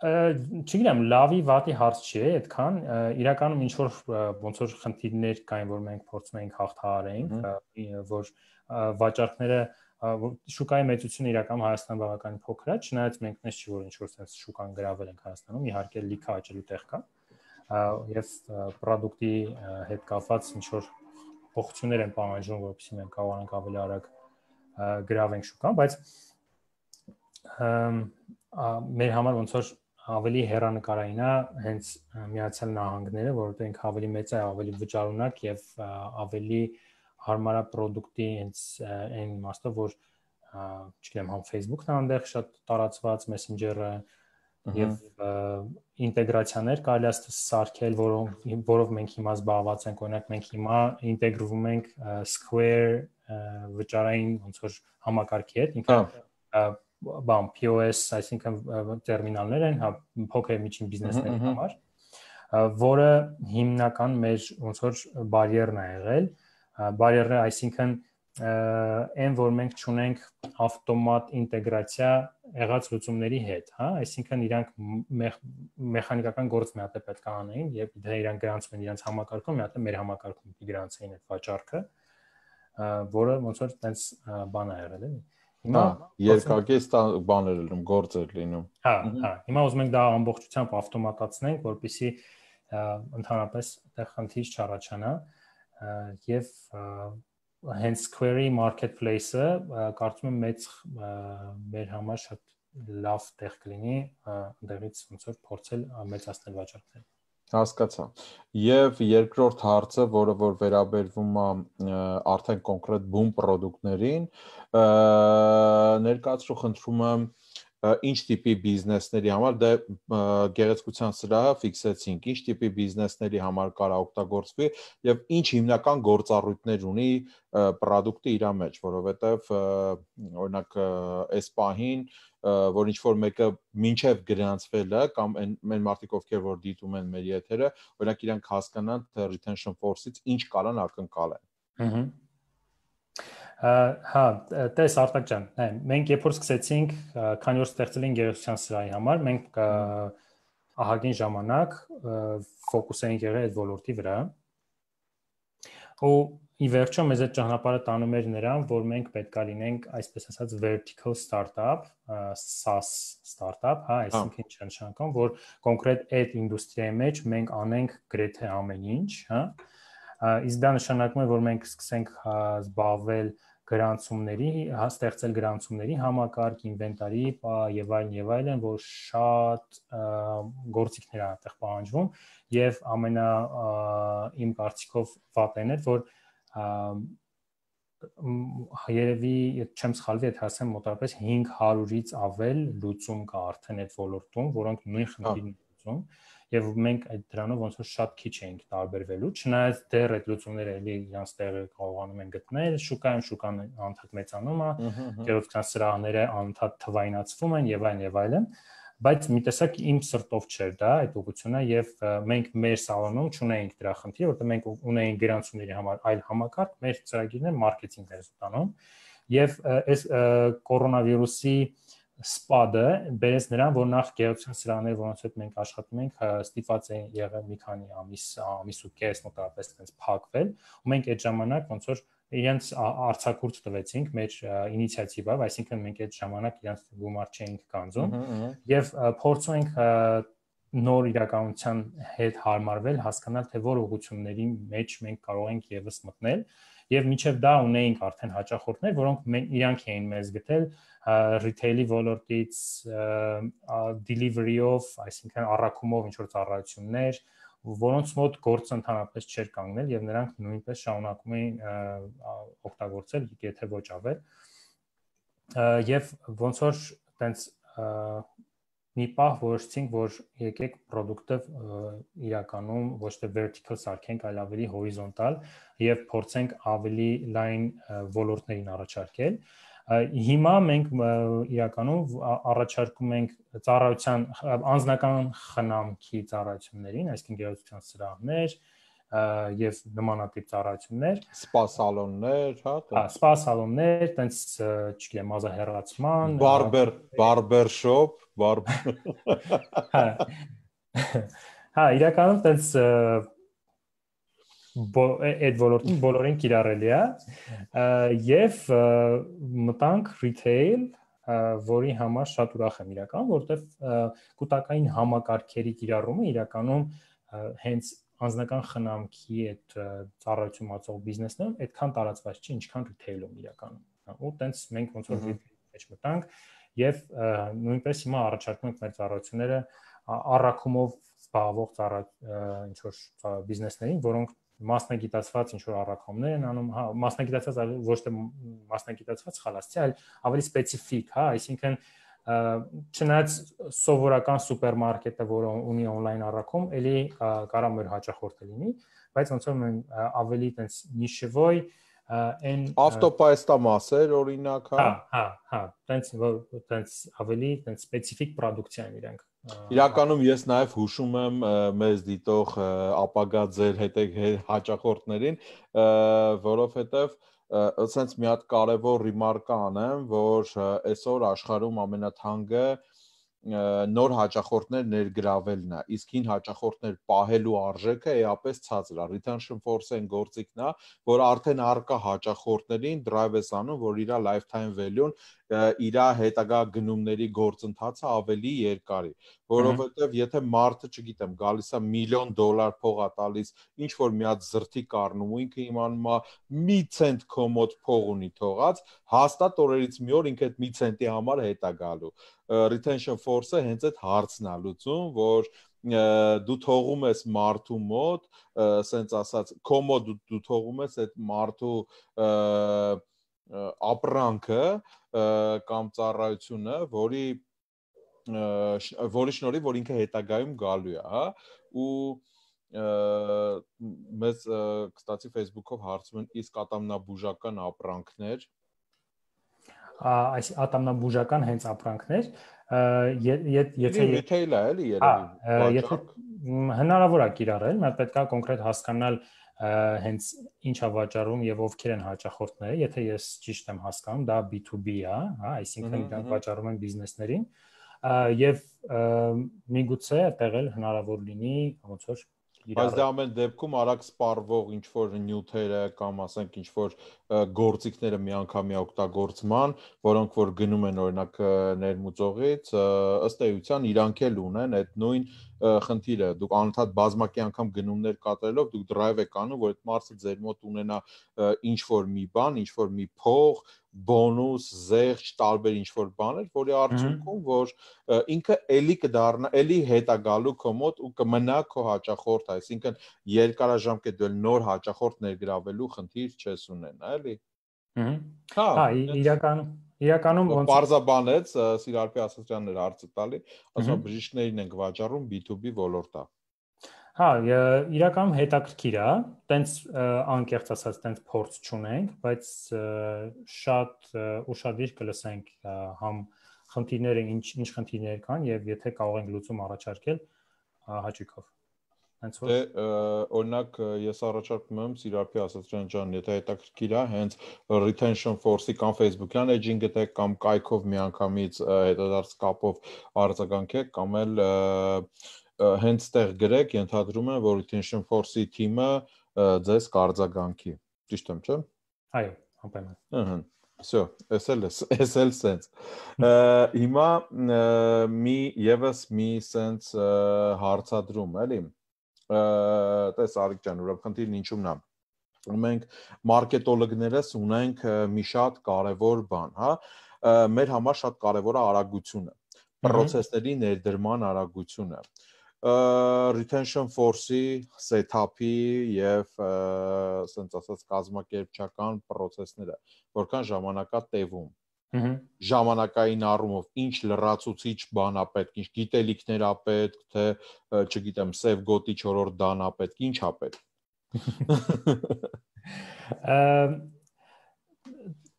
S2: չգիտեմ, լավի վատի հարց չէ, այդքան իրականում ինչ որ ոնց որ խնդիրներ կային, որ մենք փորձում էինք հաղթահարենք, որ վաճառքները շուկայի մեծությունը իրական Հայաստան բավականին փոքր է, չնայած մենք նես չի որ ինչ որ sense շուկան գրավել ենք Հայաստանում, իհարկե լիքը աճելու տեղ կա։ Ես product-ի հետ կապված ինչ որ փոխություններ եմ պահանջում, որպեսզի մենք կարողանանք ավելի արագ գրավենք շուկան, բայց մեր համար ոնց որ ավելի հերանեկարային է հենց Միացյալ Նահանգները, որովհետեւ ինքը ավելի մեծ է, ավելի վճարունակ եւ ավելի հարմարա product-ի հենց այն իմաստով, որ չգիտեմ, համ Facebook-ն է այնտեղ շատ տարածված, Messenger-ը եւ ինտեգրացիաներ կարելի է սարքել, որով որով մենք հիմա զբաղված ենք, օրինակ մենք հիմա ինտեգրվում ենք Square վճարային ոնց որ համակարգի հետ, ինքը բան POS, այսինքն տերմինալներ են, հա, փոքր միջին բիզնեսների համար, որը հիմնական մեր ոնց որ բարիերն է եղել։ Բարիերը, այսինքն այն որ մենք ճունենք ավտոմատ ինտեգրացիա եղած լուծումների հետ, հա, այսինքն իրանք մեխանիկական գործ մի հատ է պետք է անեին, եւ դա դե իրանք գրանցում են իրանք համակարգում, մի հատ է մեր համակարգում գրանցային այդ վաճառքը, որը ոնց որ տենց բան է եղել, էլի։ Հիմա երկակես
S1: բաներ լինում, գործեր լինում։ Հա,
S2: հա։ Հիմա ուզում ենք դա ամբողջությամբ ավտոմատացնենք, որպիսի ընդհանրապես այդ խնդիր չառաջանա եւ հենց query marketplace-ը կարծում եմ մեծ մեր համար շատ լավ տեղ կլինի այնտեղից ոնց որ փորձել մեծացնել վաճառքները։
S1: Հասկացա։ Եվ երկրորդ հարցը, որը որ վերաբերվում է արդեն կոնկրետ բում product-ներին, ներկայացրու խնդրում եմ ինչ տիպի բիզնեսների համար դա դե, գեղեցկության սրահը ֆիքսեցինք ինչ տիպի բիզնեսների համար կարա օգտագործվի եւ ինչ հիմնական գործառույթներ ունի product-ը իր մեջ որովհետեւ օրինակ այս պահին որ ինչ որ մեկը մինչև գրանցվելը կամ այն մեն մարդիկ ովքեր որ դիտում են մեր եթերը օրինակ իրանք հասկանան retention force-ից ինչ կարան ակնկալեն
S2: հհհ Հա, տես Արտակ ջան, նայ, մենք երբ որ սկսեցինք քանի որ ստեղծել ենք գերեզման սրահի համար, մենք ահագին ժամանակ ֆոկուս էինք եղել այդ ոլորտի վրա։ Ու ի վերջո մեզ այդ ճանապարհը տանում էր նրան, որ մենք պետք է լինենք, այսպես ասած, vertical startup, SaaS startup, հա, հա։ այսինքն ինչ նշանակում, որ կոնկրետ այդ ինդուստրիայի մեջ մենք անենք գրեթե ամեն ինչ, հա, իսկ դա նշանակում է, որ մենք սկսենք զբաղվել գրանցումների, ստեղծել գրանցումների համակարգ, ինվենտարի եւ այլն եւ այլն, որ շատ գործիքներ է այդտեղ պահանջվում եւ ամենա իմ կարծիքով վատն է, որ երևի չեմ սխալվի, եթե ասեմ մոտավորապես 500-ից ավել լուծում կա արդեն այդ ոլորտում, որոնք նույն խնդիրն են հա։ լուծում եւ մենք այդ դրանով ոնց որ շատ քիչ էինք տարբերվելու չնայած դեռ այդ լուծումները էլի իրանց տեղը կարողանում են գտնել շուկայում շուկան անդադ մեծանում է գերոզքան սրահները անդադ թվայնացվում են եւ այն եւ այլն բայց մի տեսակ իմ սրտով չէր դա այդ ուղությունը եւ մենք մեր սալոնում չունեինք դրա խնդիրը որտեղ մենք ունեինք գրանցումների համար այլ համակարգ մեր ծրագիրներ մարքեթինգներ ստանում եւ այս կորոնավիրուսի և, սպադը բերեց նրան, որ նախ գերության սրաները, որոնց հետ մենք աշխատում ենք, ստիպված էին եղել մի քանի ամիս, ամիս ու կես մոտավորապես այնպես փակվել, ու մենք այդ ժամանակ ոնց որ իրենց արցակուրց տվեցինք մեր ինիցիատիվով, այսինքն մենք այդ ժամանակ իրենց գումար չէինք կանձում եւ փորձում ենք նոր իրականության հետ հարմարվել, հասկանալ թե որ ուղությունների մեջ մենք կարող ենք եւս մտնել եւ միջև դա ունեինք արդեն հաճախորդներ, որոնք մեն, իրանք էին մեզ գտել ռիթեյլի ոլորտից delivery-ով, այսինքն առաքումով ինչ որ ծառայություններ, որոնց մոտ գործը ընդհանրապես չէր կանգնել եւ նրանք նույնպես շարունակում էին օգտագործել, եթե ոչ ավել։ Եվ ոնց որ տենց մի պահ որոշեցինք, որ եկեք product-ը իրականում ոչ թե vertical սարքենք, այլ ավելի horizontal եւ փորձենք ավելի լայն ոլորտներին առաջարկել։ Հիմա մենք իրականում առաջարկում ենք ծառայության անձնական խնամքի ծառայություններին, այսինքն գերության սրահներ, եւ նմանատիպ ծառայություններ, սպա սալոններ, հա, հա, սպա սալոններ, տենց, չգիտեմ, մազահեռացման, բարբեր,
S1: բարբեր շոփ,
S2: վառ։ Հա։ Հա, իրականում տենց այդ ոլորտին բոլորին կիրառելի է եւ մտանք retail որի համար շատ ուրախ եմ իրական որովհետեւ կൂട്ടակային համակարգերի կիրառումը իրականում հենց անձնական խնամքի այդ ծառայությունացող բիզնեսներում այդքան տարածված չի ինչքան retail-ում իրականում հա, ու տենց մենք ոնց որ մեջ մտանք եւ նույնպես հիմա առաջարկում ենք մեր ծառայությունները առաքումով զբաղվող ծառայ ինչ որ բիզնեսներին, որոնք մասնագիտացված ինչ որ առաքումներ են անում, հա, մասնագիտացված ոչ թե մասնագիտացված խալաստի, այլ ավելի սպეციფიկ, հա, այսինքն չնայած սովորական սուպերմարկետը, որը ունի on-line առաքում, ելի կարա մեր հաճախորդը լինի, բայց ոնց որ ավելի տենց նիշևոյ այն ավտոպայստամասեր օրինակ, հա։, հա։ Հա, հա, տենց որ տենց ավելի տենց սպეციფიկ ապրանքցիա են իրանք։
S1: Իրականում ես նաև հուշում եմ մեզ դիտող ապագա ձեր հետ հաճախորդներին, որովհետև ասենց մի հատ կարևոր ռիմարկա անեմ, որ այսօր աշխարհում ամենաթանկը նոր հաճախորդներ ներգրավելն է իսկ հին հաճախորդներ պահելու արժեքը էապես ցածր է return force-ն գործիքն է որ արդեն արկա հաճախորդներին drive is անում որ իր lifetime value-ն իր հետագա գնումների գործընթացը ավելի երկար է որովհետև եթե մարդը չգիտեմ գալիս է միլիոն դոլար փողա տալիս ինչ որ միած զրթի կառնում ու ինքը իմանում է մի ցենտ կոմոդ փող ունի թողած հաստատ օրերից մի օր ինքը այդ 1 ցենտի համար հետ է գալու retention force-ը հենց այդ հարցն է լուծում որ դու թողում ես մարդու մոտ, ասենց ասած, քո մոտ դու, դու թողում ես այդ մարդու ապրանքը կամ ծառայությունը, որի որի շնորհիվ որ ինքը հետագայում գալու է, հա, ու մեզ կստացի Facebook-ով հարցում են իսկ ատամնաբուժական ապրանքներ
S2: այս ատամնաբուժական հենց ապրանքներ, եթե ռիթեյլ
S1: է, էլի երևի։ Եթե
S2: հնարավոր է կիրառել, մենք պետքա կոնկրետ հասկանալ հենց ինչ է վաճառում եւ ովքեր են հաճախորդները, եթե ես ճիշտ եմ հասկանում, դա B2B է, հա, այսինքն իրենք վաճառում են բիզնեսներին եւ միգուցե այդտեղ էլ հնարավոր լինի ոնց որ բայց դա դե ամեն
S1: դեպքում արագ սպառվող ինչ որ նյութերը կամ ասենք ինչ որ գործիքները միանգամյա օգտագործման, որոնք որ գնում են օրինակ ներմուծողից, ըստ էության իրանք էլ ունեն այդ նույն խնդիրը, դուք անընդհատ բազմակի անգամ գնումներ կատարելով դուք drive եք անում, որ այդ մարսը ձեր մոտ ունենա ինչ որ մի բան, ինչ որ մի փող, բոնուս, զեղչ, տարբեր ինչ որ բաներ, որի արդյունքում որ ինքը էլի կդառնա, էլի հետա գալու քո մոտ ու կմնա քո հաճախորդ, այսինքն երկարաժամկետ դու նոր հաճախորդ ներգրավելու խնդիր չես ունենա, էլի։
S2: Հա, հա իրականում Իրականում ոնց
S1: Պարզաբանեց Սիրարպի Ասացյանն էր հարցը տալի, ասում բժիշկներին ենք վաճառում B2B ոլորտա։
S2: Հա, իրականում հետաքրքիր է, տենց անկեղծ ասած, տենց փորձ չունենք, բայց շատ ուշադիր կլսենք համ խնդիրները ինչ ինչ խնդիրներ կան եւ եթե կարող ենք լուծում առաջարկել հաճույքով։ Հենց որ
S1: դե օրինակ ես առաջարկում եմ Սիրապի ասացրան ջան, եթե հետաքրքիր է, հենց retention force-ի կամ Facebook-յան edging գտեք կամ կայքով միանգամից հետադարձ կապով արձագանքեք կամ էլ հենց տեղ գրեք, ենթադրում եմ, որ retention force-ի թիմը ձեզ կարձագանքի։ Ճիշտ եմ, չէ՞։
S2: Այո, անպայման։
S1: Ահա։ Всё, էս էլ էս, էս էլ sense։ Հիմա մի եւս մի sense հարցադրում, էլի։ Ա տես Արիկ ջան, ուրեմն խնդիրն ինչումն է մենք մարքետոլոգներս ունենք մի շատ կարևոր բան, հա։ Մեր համար շատ կարևոր է արագությունը,
S2: process-ների
S1: ներդրման արագությունը retention force-ի, setup-ի եւ ասենց ասած կազմակերպչական process-ները, որքան ժամանակա տևում ժամանակային առումով ինչ լրացուցիչ բանա պետք, ինչ գիտելիքներ ա պետք, թե չգիտեմ, սև գոտի 4-րդ դանա պետք, ինչ ա
S2: պետք։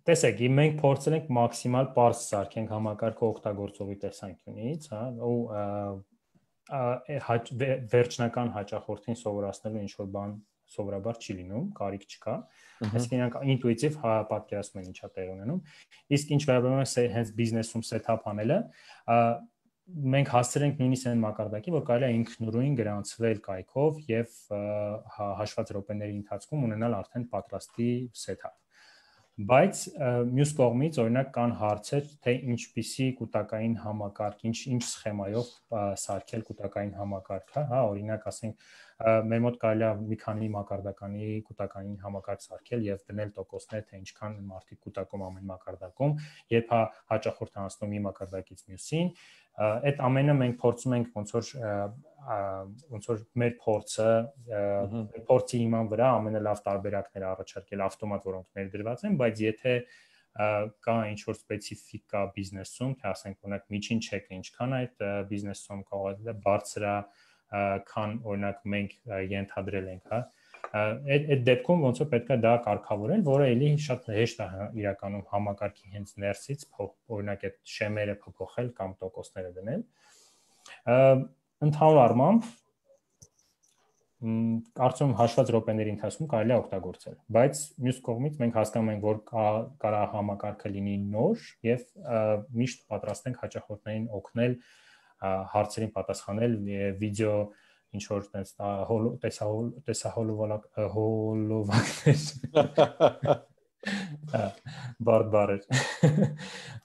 S2: Տեսեք, մենք փորձել ենք մաքսիմալ པարզ սարքենք համակարգը օգտագործողի տեսանկյունից, հա, ու վերջնական հաճախորդին սովորացնելու ինչ որ բան սովորաբար չի լինում, կարիք չկա։ Այսինքն իրանք ինտուիտիվ պատկերացում են ինչա տեղ ունենում։ Իսկ ինչ վերաբերում է հենց բիզնեսում setup անելը, մենք հասցրենք նույնիսկ այն մակարդակի, որ կարելի է ինքնուրույն գրանցվել կայքով եւ հաշված րոպեների ընթացքում ունենալ արդեն պատրաստի setup բայց մյուս կողմից օրինակ կան հարցեր թե ինչպիսի կൂട്ടակային համակարգ, ինչ ինչ սխեմայով սարքել կൂട്ടակային համակարգը, հա, հա, օրինակ ասենք մեր մոտ կարելի է մի քանի մակարդականի կൂട്ടակային համակարգ սարքել եւ դնել տոկոսներ թե ինչքան մարդիկ կൂട്ടակում ամեն մակարդակում, երբ հա հաճախորդանացնում մի մակարդակից մյուսին, այդ ամենը մենք փորձում ենք ոնց որ ոնց որ մեր փորձը մեր փորձի իման վրա ամենալավ տարբերակներ առաջարկել ավտոմատ, որոնք ներդրված են, բայց եթե կա ինչ որ սպეციფიკա բիզնեսում, թե ասենք օրինակ միջին չեքը ինչքան այդ բիզնեսում կարող է բարձր քան օրինակ մենք ենթադրել ենք, հա այդ այդ դեպքում ոնց որ պետքա դա կարգավորել, որը էլի շատ հեշտ է հա, իրականում համակարգի հենց ներսից օրինակ այդ շեմերը փոփոխել կամ տոկոսները դնել։ Ընդհանուր առմամբ կարծում հաշված րոպեների ընթացքում կարելի է օգտագործել, բայց մյուս կողմից մենք հասկանում ենք, որ կարա համակարգը լինի նոր եւ միշտ պատրաստ ենք հաճախորդներին օգնել հարցերին պատասխանել վիդեո ինչ որ տես տեսահոլովակ տեսահոլովակներ բարդ բարեր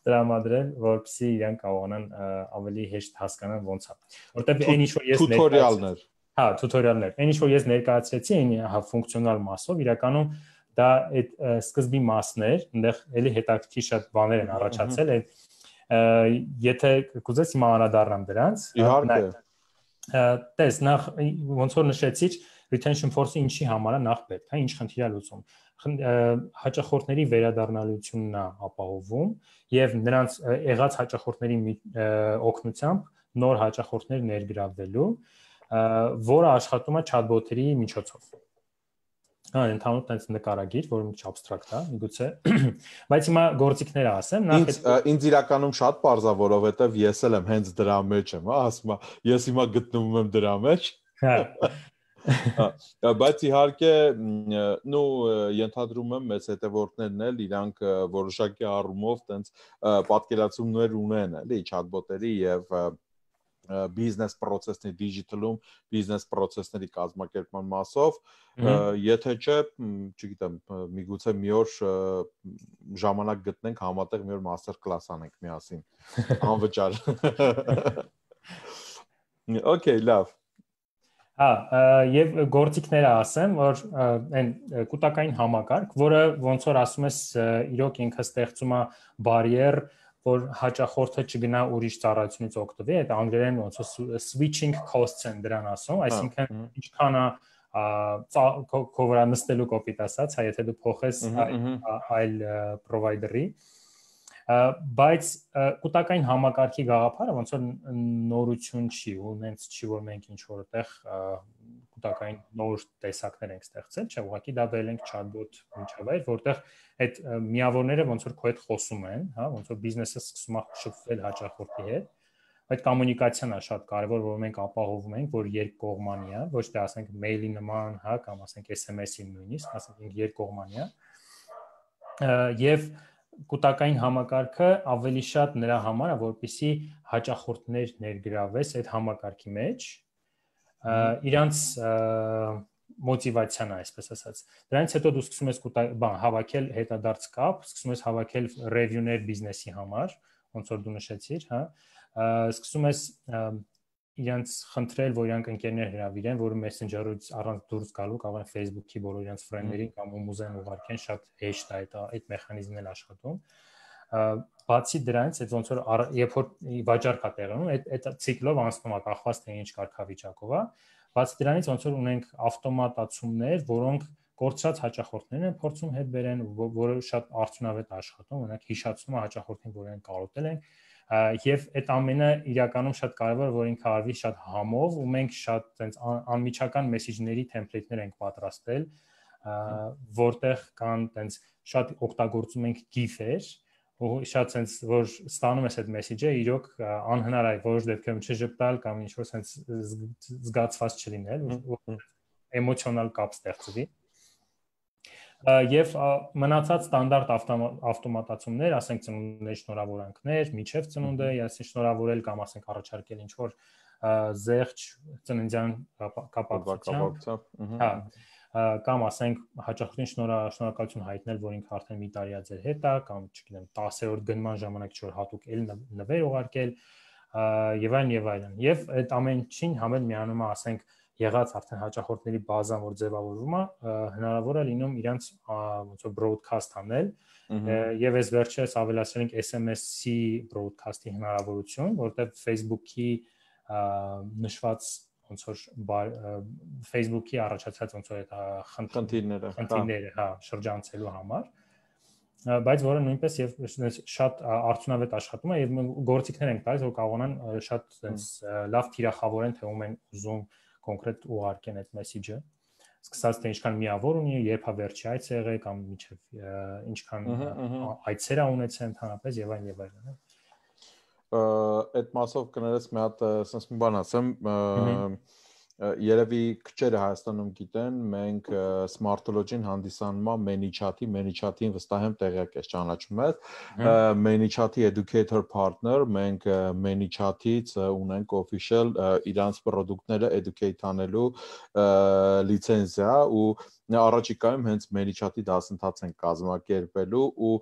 S2: տրամադրել, որպեսզի իրենք կարողանան ավելի հեշտ հասկանան ոնց է։ Որտեվ այն ինչ որ ես տուտորիալներ։ Հա, տուտորիալներ։ Այն ինչ որ ես ներկայացրեցի, այն հա ֆունկցիոնալ մասով իրականում դա այդ սկզբի մասն էր, այնտեղ էլի հետաքրքիր շատ բաներ են առաջացել այդ եթե կուզես հիմա անդառնամ դրանց իհարկե տես նախ ոնց որ նշեցիչ retention force-ը ինչի համար է նախ պետք, հա ինչ խնդիր է լուծում հաճախորդների վերադառնալությունն է ապահովում եւ նրանց եղած հաճախորդների օգնությամբ նոր հաճախորդներ ներգրավելու, որը աշխատում է chatbot-երի միջոցով։ Հա, ընդհանուր տենց նկարագիր, որը մի քիչ abstract է, միգուցե։ Բայց հիմա գործիքները ասեմ, նախ
S1: այդ ինձ իրականում շատ པարզա, որովհետեւ ես էլ եմ հենց դրա մեջ եմ, հա, ասում եմ, ես հիմա գտնվում եմ դրա մեջ։ Հա։ Հա, բայց իհարկե նո ընդհանրում եմ մեծ հետևորդներն էլ իրանք որոշակի առումով տենց պատկերացումներ ունեն էլի chatbot-երի եւ բիզնես process-ների դիջիտալում բիզնես process-ների կազմակերպման մասով եթե չէ չգիտեմ միգուցե մի օր ժամանակ գտնենք համատեղ մի օր master class անենք միասին անվճար Okay լավ
S2: Հա, եւ գործիքները ասեմ, որ այն կուտակային համակարգ, որը ոնց որ ասում ես, իրոք ինքը ստեղծում է բարիեր, որ հաճախորդը չգնա ուրիշ ծառայությունից օգտվի, այդ անգլերեն ոնց որ switching costs են դրան ասում, այսինքն ինչքան է քո վրա նստելու կոպիտ ասած, հա եթե դու փոխես այլ provider-ի, բայց կուտակային համակարգի գաղափարը ոնց որ նորություն չի ու նենց չի որ մենք ինչ որտեղ կուտակային նոր տեսակներ ենք ստեղծել, չէ, ուղղակի դա դել ենք chatbot միջավայր, որտեղ այդ միավորները ոնց որ քո հետ խոսում են, հա, ոնց որ բիզնեսը սկսում է շփվել հաճախորդի հետ այդ կոմունիկացիան է շատ կարևոր, որ մենք ապահովում ենք, որ երկկողմանի է, ոչ թե ասենք մեյլի նման, հա, կամ ասենք SMS-ի նույնիսկ, ասենք երկկողմանի է։ Եվ և, և կուտակային համակարգը ավելի շատ նրա համար է, որպիսի հաճախորդներ ներգրավես այդ համակարգի մեջ, իրանց մոտիվացիան է, այսպես ասած։ Դրանից հետո դու սկսում ես բան հավաքել հետադարձ կապ, սկսում ես հավաքել ռևյուներ բիզնեսի համար, ոնց որ դու նշեցիր, հա։ Սկսում ես իրենց խնդրել, որ իրանք ընկերներ հրավիրեն, որ Messenger-ից առանց դուրս գալու կարող են Facebook-ի բոլոր իրենց ֆրենդերին կամ մուզեն ուղարկեն, շատ հեշտ է այդ այդ մեխանիզմն էլ աշխատում։ Բացի դրանից, այդ ոնց որ երբ որ վաճառքա տեղանում, այդ այդ ցիկլով անցնում է կախված թե ինչ կարգավիճակով է։ Բացի դրանից ոնց որ ունենք ավտոմատացումներ, որոնք կորցրած հաճախորդներն են փորձում հետ բերեն, որը շատ արդյունավետ աշխատում, օրինակ հիշացնում է հաճախորդին, որ իրեն կարոտել են, են եւ այդ ամենը իրականում շատ կարեւոր որ ինքը արվի շատ համով ու մենք շատ այնց անմիջական մեսեջների թեմպլեյթներ ենք պատրաստել որտեղ կան այնց շատ օգտագործում ենք gif-եր ու շատ sense որ ստանում ես այդ մեսեջը իրոք անհնար է որոշ դեպքում չժպտալ կամ ինչ որ sense զգացված չլինել որ էմոցիոնալ կապ ստեղծվի եւ մնացած ստանդարտ ավտոմատացումներ, ասենք ծնունդների շնորհավորանքներ, միջև ծնունդը, այսինքն շնորհավորել կամ ասենք առաջարկել ինչ որ զեղչ ծննդյան կապակցությամբ, հա կամ ասենք հաջողքին շնորհա շնորհակալություն հայտնել, որ ինքը արդեն մի տարի է ձեր հետ է կամ չգիտեմ 10-րդ գնման ժամանակ ինչ որ հատուկ էլ նվեր ուղարկել եւ այլն եւ այլն։ Եվ այդ ամեն ինչին համել միանում է ասենք եղած արդեն հաճախորդների բազան, որ ձևավորվում է, հնարավոր է լինում իրանց ոնց որ բրոդքասթ անել եւ ես վերջերս ավելացրել ենք SMS-ի բրոդքասթի հնարավորություն, որտեղ Facebook-ի նշված ոնց որ Facebook-ի առաջացած ոնց որ այդ խնդիրները, հա։ խնդիրները, հա, շրջանցելու համար բայց որը նույնպես եւ շատ արդյունավետ աշխատում է եւ գործիքներ ենք տալիս որ կարողանան շատ sense լավ թիրախավորեն թե ում են ուզում կոնկրետ ուղարկեն այդ մեսեջը սկսած թե ինչքան միավոր ունի, երբ հա վերջի այց է եղել կամ միջև ինչքան այցեր ա ունեցել ընդհանրապես եւ այն եւ այլն։
S1: Այդ մասով կներես մի հատ sense մի բան ասեմ, Երևի քչերը Հայաստանում գիտեն, մենք Smartology-ն հանդիսանումա ManyChat-ի, ManyChat-ին վստահ եմ տեղյակ ես ճանաչում ես։ հա։ ManyChat-ի educator partner, մենք ManyChat-ից ունենք official իրանց product-ները educate անելու լիցենզիա ու առաջիկայում հենց ManyChat-ի դասընթաց են կազմակերպելու ու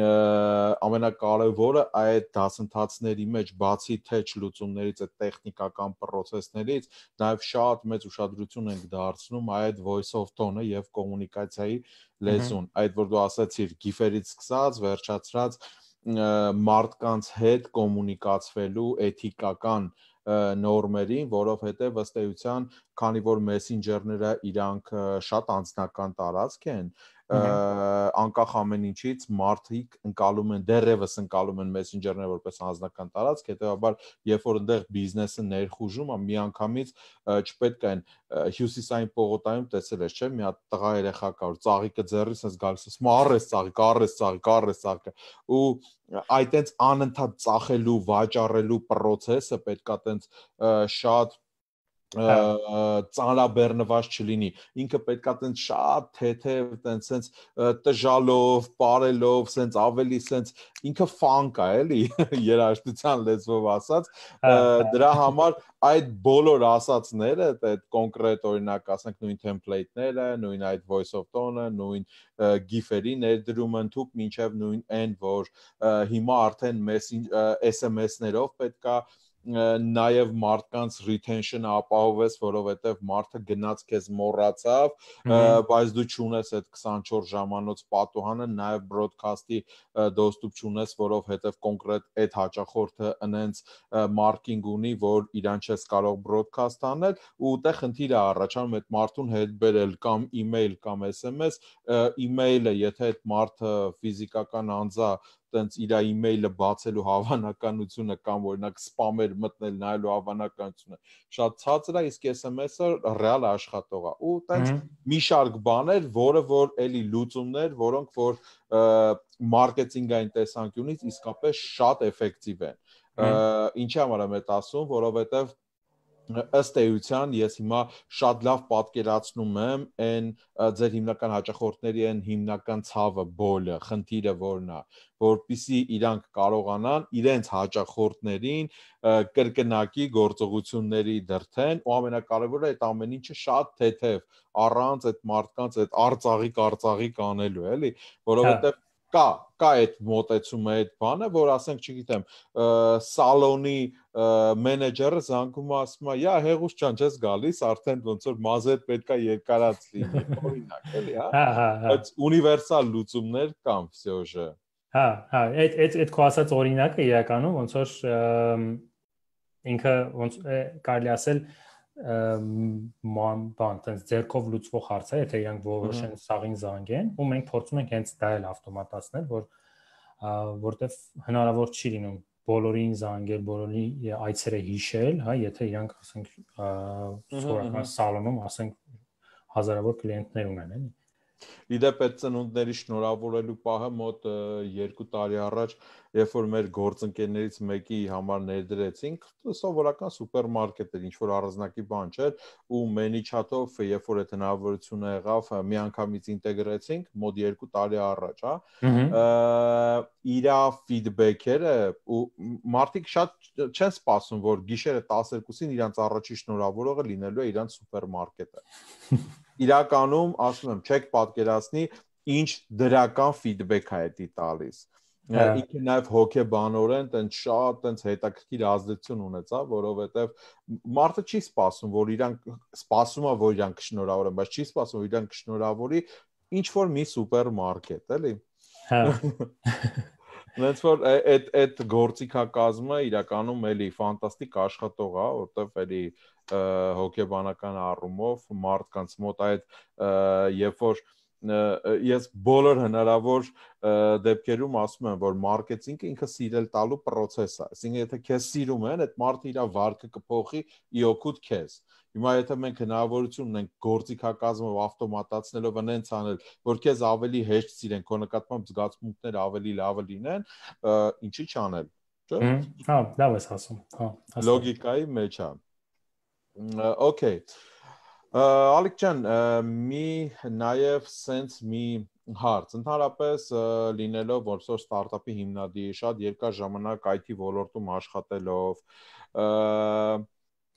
S1: ամենակարևորը այդ դասընթացների մեջ բացի թե չլուծումներից, այդ տեխնիկական process-ներից, նաև շատ մեծ ուշադրություն ենք դարձնում այդ voice of tone-ը եւ կոմունիկացիայի լեզուն։ Այդ որ դու ասացիր, գիֆերից սկսած, վերջացած մարդկանց հետ կոմունիկացվելու էթիկական նորմերին, որովհետև ըստ էության, քանի որ մեսենջերները իրանք շատ անձնական տարածք են, անկախ ամեն ինչից մարդիկ ընկալում են դեռևս ընկալում են մեսենջերները որպես անձնական տարածք, հետեւաբար երբ որ այնտեղ բիզնեսը ներխուժում է միանգամից չպետք է այն հյուսիսային պողոտայում տեսել ես, չէ՞, մի հատ տղա երեխա կա, որ ծաղիկը ձեռի sense գալիս է, ասում առես ծաղիկ, առես ծաղիկ, առես ծաղիկ։ Ու այ այտենց անընդհատ ծախելու, վաճառելու process-ը պետքա տենց շատ Հա։ ծանրաբեռնված չլինի։ Ինքը պետքա տենց շատ թեթև, տենց սենց տժալով, parելով, սենց ավելի սենց ինքը ֆանկ է, էլի, երաժշտության լեզվով ասած, հա, հա։ դրա համար այդ բոլոր ասածները, այդ կոնկրետ օրինակ, ասենք նույն template-ները, նույն այդ voice of tone-ը, նույն GIF-երի ներդրումը ընդհուպ մինչև նույն end, որ հիմա արդեն message SMS-ներով պետքա նաև մարդկանց retention-ը ապահովես, որովհետև մարդը գնաց քեզ մոռացավ, բայց դու չունես այդ 24 ժամանոց պատուհանը, նաև broadcast-ի դոստուպ չունես, որով հետև կոնկրետ այդ հաճախորդը ընենց մարքինգ ունի, որ իրան չես կարող broadcast անել ու ուտեղ խնդիրը առաջանում այդ մարդուն հետ բերել կամ email կամ SMS, email-ը, եթե այդ մարդը ֆիզիկական անձա տենց իր email-ը բացելու հավանականությունը կամ օրինակ սպամեր մտնել նայելու հավանականությունը շատ ցածր է, իսկ SMS-ը ռեալ աշխատող է։ Ու տենց մի շարք բաներ, որը որ էլի լուծումներ, որոնք որ մարքեթինգային տեսանկյունից իսկապես շատ էֆեկտիվ են։ Ինչի համար եմ այդ ասում, որովհետև ըստ էության ես հիմա շատ լավ պատկերացնում եմ այն ձեր հիմնական հաճախորդների այն հիմնական ցավը, բոլը, խնդիրը որն է, որpիսի իրանք կարողանան իրենց հաճախորդներին կրկնակի գործողությունների դրթեն ու ամենակարևորը այդ ամեն ինչը շատ թեթև, առանց այդ մարդկանց այդ արծաղիկ արծաղիկ անելու էլի, որովհետև կա կա այդ մոտեցումը այդ բանը որ ասենք չգիտեմ սալոնի մենեջերը զանգում ասում է յա հեղուս ջան չես գալիս արդեն ոնց որ մազետ պետքա երկարած
S2: լինի օրինակ էլի հա»։, հա, հա, հա
S1: բայց ունիվերսալ լուծումներ կան всё же
S2: հա հա այդ այդ այդ քո ասած օրինակը իրականում ոնց որ ինքը ոնց կարելի ասել ման բան, տենց ձերքով լուծվող հարց է, եթե իրանք որոշեն սաղին զանգեն, ու մենք փորձում ենք հենց դա էլ ավտոմատացնել, որ որտեվ հնարավոր չի լինում բոլորին զանգել, բոլորի այցերը հիշել, հա, եթե իրանք ասենք սովորական սալոնում, ասենք հազարավոր կլիենտներ ունեն, էլի։
S1: Իդեպ այդ ծնունդների շնորհավորելու պահը մոտ 2 տարի առաջ, երբ որ մեր գործընկերներից մեկի համար ներդրեցինք, սովորական սուպերմարկետ էր, ինչ որ առանձնակի բան չէր, ու մենիչաթով, երբ որ այդ հնարավորությունը եղավ, միանգամից ինտեգրեցինք մոտ 2 տարի առաջ, հա։ Իր ֆիդբեքերը ու մարդիկ շատ չեն սպասում, որ գիշերը 12-ին իրանց առաջի շնորհավորողը լինելու է իրանց սուպերմարկետը։ իրականում ասում եմ, չեք պատկերացնի ինչ դրական ֆիդբեք է դա տալիս։ հա։ Ինքը նաև հոգեբանորեն տենց շատ տենց հետաքրքիր ազդեցություն ունեցավ, որովհետև մարդը չի սպասում, որ իրան սպասում է, որ իրան կշնորհավորեն, բայց չի սպասում, որ իրան կշնորհավորի ինչ որ մի սուպերմարկետ, էլի։ Հա։ Նենց որ այդ այդ գործիքակազմը իրականում էլի ֆանտաստիկ աշխատող է, որտեվ էլի հոգեբանական առումով մարդկանց մոտ այդ երբ որ ես բոլոր հնարավոր դեպքերում ասում եմ, որ մարքեթինգը ինքը սիրել տալու process է։ Այսինքն եթե քեզ սիրում են, այդ մարդը իր վարկը կփոխի ի օգուտ քեզ։ Հիմա եթե մենք հնարավորություն ունենք գործիքակազմով ավտոմատացնելով անենց անել, որ քեզ ավելի հեշտ սիրեն, քո նկատմամբ զգացմունքները ավելի լավը լինեն, ինչի՞ չանել, չէ՞։
S2: Հա, դա ես ասում։ Հա, ասում։
S1: Լոգիկայի մեջ է։ Okay։ Ալիկ ջան, մի նաև sense մի հարց ընդհանրապես լինելով որսոր ստարտափի հիմնադիր շատ երկար ժամանակ IT ոլորտում աշխատելով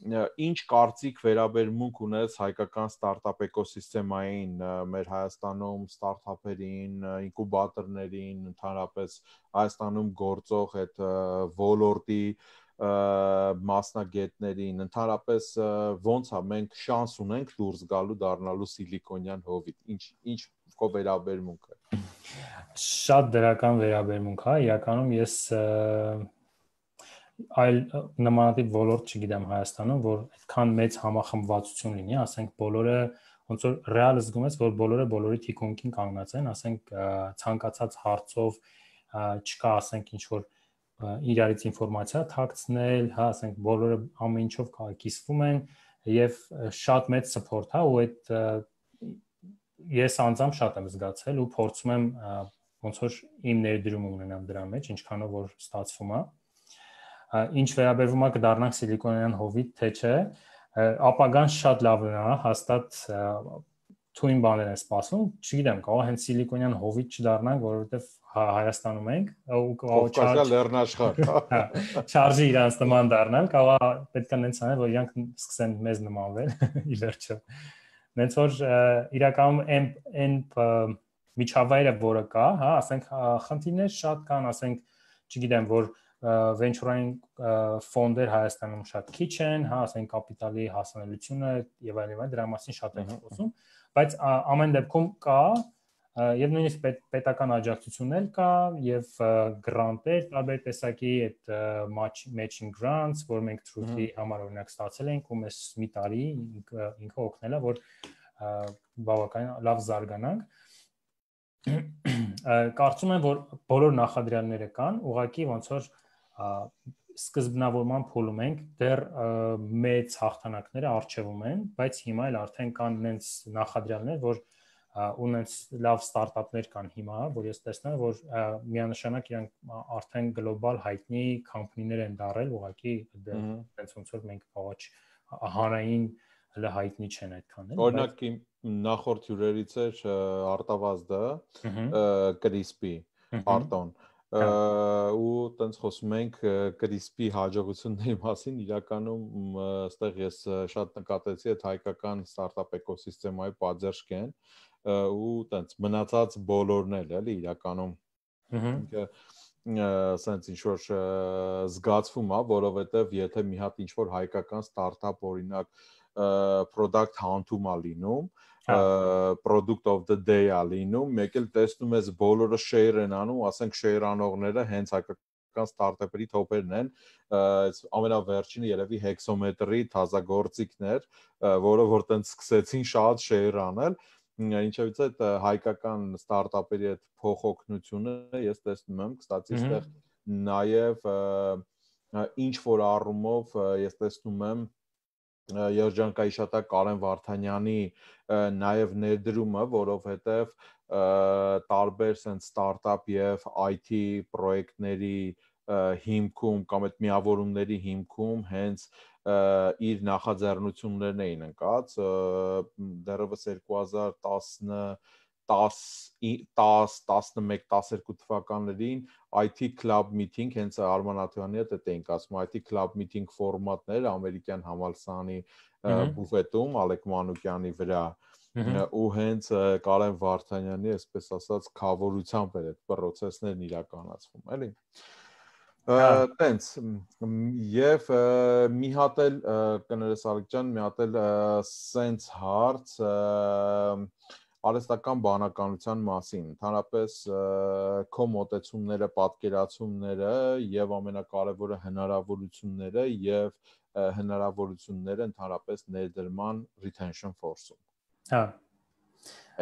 S1: ինչ կարծիք վերաբերմունք ունես հայկական ստարտափ էկոսիստեմային մեր Հայաստանում ստարտափերին, ինկուբատորներին, ընդհանրապես Հայաստանում գործող այդ ոլորտի մասնագետներին, ընդհանրապես ոնց է մենք շանս ունենք դուրս գալու դառնալու սիլիկոնյան հովիտ։ Ինչ ինչ քո վերաբերմունքը։
S2: Շատ դրական վերաբերմունք հա, իրականում ես և այլ նմանատիպ ոլորտ չգիտեմ Հայաստանում, որ այդքան մեծ համախմբվածություն լինի, ասենք բոլորը ոնց որ ռեալ զգում ես, որ բոլորը բոլորի թիկունքին կանգնած են, ասենք ցանկացած հարցով չկա, ասենք ինչ որ իրարից ինֆորմացիա թաքցնել, հա, ասենք բոլորը ամեն ինչով կիսվում են եւ շատ մեծ սփորթ հա ու այդ ես անձամբ շատ եմ զգացել ու փորձում եմ ոնց որ իմ ներդրում ունենամ դրա մեջ, ինչքանով որ ստացվում է։ Ա ինչ վերաբերվում է կդառնանք սիլիկոնյան հովիտ թե չէ, ապագան շատ լավն է, հաստատ թույն բաներ են սպասում, չգիտեմ, կարող հենց սիլիկոնյան հովիտ չդառնանք, որովհետև հա, Հայաստանում ենք ու կարող չարժի
S1: լեռնաշխարհ։ Հա,
S2: չարժի հա, իրանց նման դառնալ, կարող պետք է նենց անել, որ իրանք սկսեն մեզ նմանվել ի վերջո։ Նենց որ իրականում այն այն միջավայրը, որը կա, հա, ասենք խնդիրներ շատ կան, ասենք չգիտեմ, որ venture-ային ֆոնդեր Հայաստանում շատ քիչ են, հա, ասենք կապիտալի հասանելիությունը եւ այլն, այլն դրա մասին շատ են խոսում, բայց ամեն դեպքում կա եւ նույնիսկ պետ, պետական աջակցությունն էլ կա եւ գրանտեր տարբեր տեսակի այդ matching grants, որ մենք Truth-ի համար օրինակ ստացել ենք ու մեզ մի տարի ինքը օգնել է որ բավականին լավ զարգանանք կարծում եմ որ բոլոր նախադրյալները կան, ուղղակի ոնց որ սկզբնավորման փուլում ենք, դեռ մեծ հաղթանակները արժևում են, բայց հիմա էլ արդեն կան նենց նախադրյալներ, որ ու նենց լավ ստարտափներ կան հիմա, որ ես տեսնում եմ, որ միանշանակ իրանք արդեն գլոբալ հայտնի կամպանիներ են դարել, ուղղակի դենց ոնց որ մենք փողոչ հանրային հələ հայտնի չեն այդքան էլ։ Օրինակ
S1: նախորդ հյուրերից էր Արտավազդը, Crispy, Pardon, Հա։ ու տենց խոսում ենք CRISPR-ի հաջողությունների մասին, իրականում այստեղ ես շատ նկատեցի այդ հայկական ստարտափ էկոսիստեմայի падերշկեն ու տենց մնացած բոլորն էլ էլի իրականում ինքը սենց ինչ որ զգացվում է, որովհետև եթե մի հատ ինչ որ հայկական ստարտափ օրինակ product hunt-ում ա լինում, հա։ product of the day ա լինում, մեկ էլ տեսնում ես բոլորը share են անում, ասենք share անողները հենց հայկական ստարտափերի թոփերն են, այս ամենավերջինը երևի Hexometer-ի թազագործիկներ, որը որ տենց սկսեցին շատ share անել, ինչևից այդ հայկական ստարտափերի այդ փոխօգնությունը ես տեսնում եմ, կստացի այստեղ նաև ինչ որ առումով ես տեսնում եմ երջանկայիշատակ Կարեն Վարդանյանի նաև ներդրումը, որովհետև տարբեր sense ստարտափ եւ IT պրոյեկտների հիմքում կամ այդ միավորումների հիմքում հենց իր նախաձեռնություններն էին ընկած դեռևս 2010 10 10 11 12 թվականներին IT Club Meeting հենց Արման Աթյանի հետ էինք ասում IT Club Meeting ֆորմատներ ամերիկյան համալսարանի բուֆետում Ալեք Մանուկյանի վրա ու հենց Կարեն Վարդանյանի, այսպես ասած, խավորությամբ էր այդ process-ներն իրականացվում, էլի։ հա։ Տենց եւ մի հատ էլ կներես Ալեքջան, մի հատ էլ sense հարց արհեստական բանականության մասին, ընդհանրապես քո մտածումները, պատկերացումները եւ ամենակարևորը հնարավորությունները եւ հնարավորությունները ընդհանրապես ներդրման retention force-ում։ Հա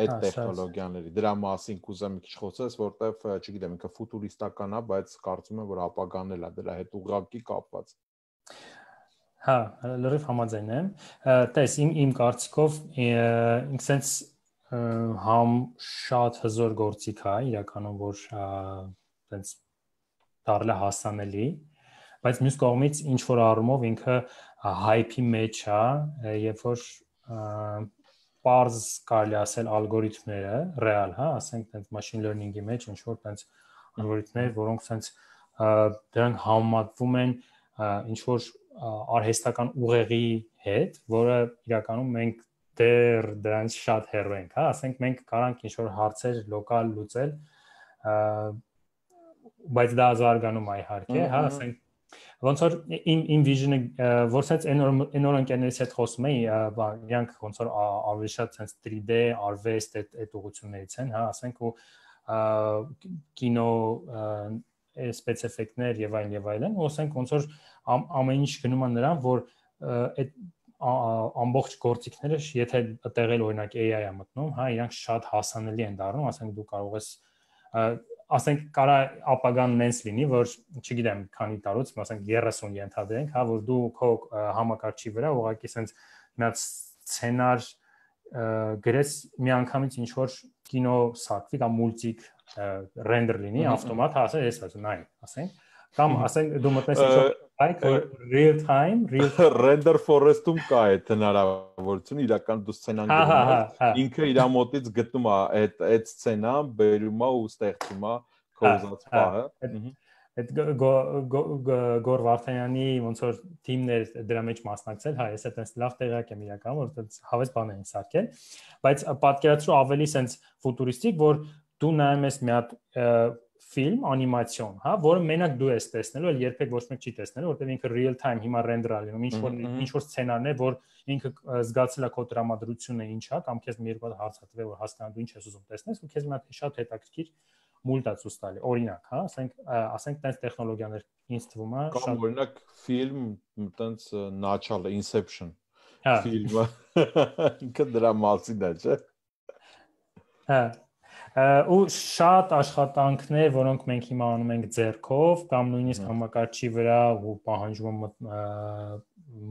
S1: այդ հա, տեխնոլոգիաների դրա մասին կուզեմ մի քիչ խոսես, որտեվ չգիտեմ, ինքը ֆուտուրիստական է, բայց կարծում եմ, որ ապագան էլ է դրա հետ ուղղակի կապված։
S2: Հա, լրիվ համաձայն եմ։ Տես, իմ իմ կարծիքով ինքսենց համ շատ հզոր գործիք է իրականում որ այնպես դառնա հասանելի բայց մյուս կողմից ինչ որ առումով ինքը hype-ի մեջ է երբ որ parse կարելի ասել ալգորիթմները real հա ասենք այնպես machine learning-ի մեջ ինչ որ այնպես ալգորիթմներ որոնք այնպես դրանք համատվում են ինչ որ արհեստական ուղեղի հետ որը իրականում մենք դեռ դրանից շատ հեռու ենք, հա, ասենք մենք կարանք ինչ որ հարցեր լոկալ լուծել, բայց դա զարգանում է իհարկե, հա, ասենք ոնց որ իմ իմ vision-ը որսած այնոր այնոր ընկերներից հետ խոսում էի, բան, իրանք ոնց որ ավելի շատ sense 3D արվեստ այդ այդ ուղություններից են, հա, ասենք ու կինո սպეციფიկներ եւ այլն եւ այլն, ու ասենք ոնց որ ամեն ինչ գնում է նրան, որ այդ ամբողջ գործիքները, եթե տեղել օրինակ AI-ա մտնում, հա, իրանք շատ հասանելի են դառնում, ասենք դու կարող ես ասենք կարա ապագան նենց լինի, որ չգիտեմ, քանի տարուց, ասենք 30 ենթադրենք, հա, որ դու քո համակարգչի վրա ուղղակի սենց միած սցենար գրես միանգամից ինչ որ կինո սարքի կամ մուլտիկ ռենդեր լինի, ավտոմատ հասա, ես ասա նայ, ասենք Կամ ասենք դու մտնես ինչ-որ real time, real
S1: render forest-ում կա այդ հնարավորությունը, իրական դու սցենան գտնում ինքը իր մոտից գտնում է այդ այդ սցենան, բերում է ու ստեղծում է կոզած բառը։
S2: Այդ Գոր Վարդանյանի ոնց որ թիմներ դրա մեջ մասնակցել, հա, ես այտենց լավ տեղյակ եմ իրական, որ այտենց հավես բան են սարքել, բայց պատկերացրու ավելի սենց ֆուտուրիստիկ, որ դու նայում ես մի հատ ֆիլմ, անիմացիոն, հա, որը մենակ դու ես տեսնելու, այլ երբեք ոչ մեկ չի տեսնելու, որտեղ ինքը real time հիմա ռենդերա լինում, ինչ որ ինչ որ սցենարն է, որ ինքը զգացել է քո դրամատրությունը ինչա, կամ քեզ մի երկու հատ հարց է տվել, որ հասկանա դու ինչ ես ուզում տեսնես, ու քեզ մի հատ շատ հետաքրքիր մուլտ է ցույց տալի։ Օրինակ, հա, ասենք ասենք տենց տեխնոլոգիաներ ինձ թվում է շատ Կամ օրինակ
S1: ֆիլմ, տենց Natural Inception հա։ ֆիլմը։ Ինքը դրա մասին է, չէ՞։
S2: Հա ու շատ աշխատանքներ, որոնք մենք հիմա անում ենք ձեռքով կամ նույնիսկ հա։ համակարգչի վրա ու պահանջում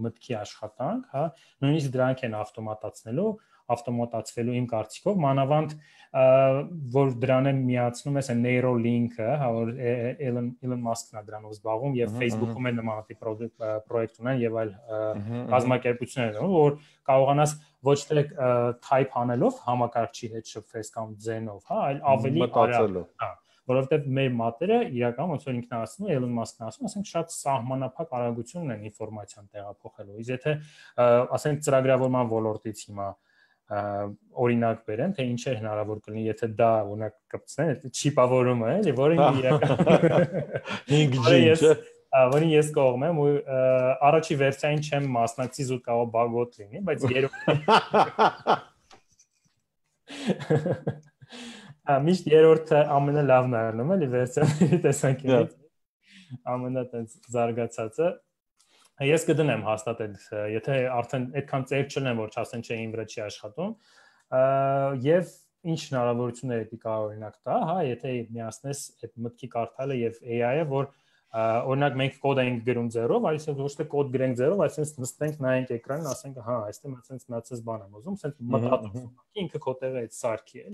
S2: մտքի աշխատանք, հա, նույնիսկ դրանք են ավտոմատացնելու, ավտոմատացվելու իմ կարծիքով, մանավանդ որ դրան եմ միացնում ես Neuralink-ը, հա, որ Elon Elon Musk-ն է դրանով զբաղվում եւ Facebook-ում է նմանատիպ պրոյեկտ ունեն եւ այլ կազմակերպություններ, որ կարողանաս ոչ թե type անելով համակարգչի հետ շփվես կամ ձենով, հա, այլ ավելի արագ։ Հա, որովհետև մեր մատերը իրական ոնց որ ինքն ասում է Elon Musk-ն ասում, ասենք շատ սահմանափակ արագություն ունեն ինֆորմացիան տեղափոխելու։ Իսկ եթե ասենք ծրագրավորման ոլորտից հիմա օրինակ բերեմ, թե ինչ է հնարավոր կլինի, եթե դա օրինակ կպցնեն, չիպավորումը էլի, որը իրական 5G-ն չէ որին ես կողմ եմ ու առաջի վերջային չեմ մասնակցի զուտ կարող բագոտ լինի, բայց երրորդ միշտ երրորդը ամենալավն առնում էլի վերջյալների տեսանկյունից ամենա տենց զարգացածը ես կդնեմ հաստատ այդ եթե արդեն այդքան ծեր չունեմ որ չասեն չէ ինվրա չի աշխատում եւ ինչ հնարավորություններ է դի կարող օրինակ տա հա եթե միացնես այդ մտքի կարդալը եւ AI-ը որ օրինակ մենք կոդ ենք գրում 0-ով, այսինքն ոչ թե կոդ գրենք 0-ով, այսինքն նստենք նայենք էկրանին, ասենք, հա, այստեղ ասենց նացած բան եմ ուզում, ասենք մտածում։ Ինքը քո տեղը այդ սարքի է։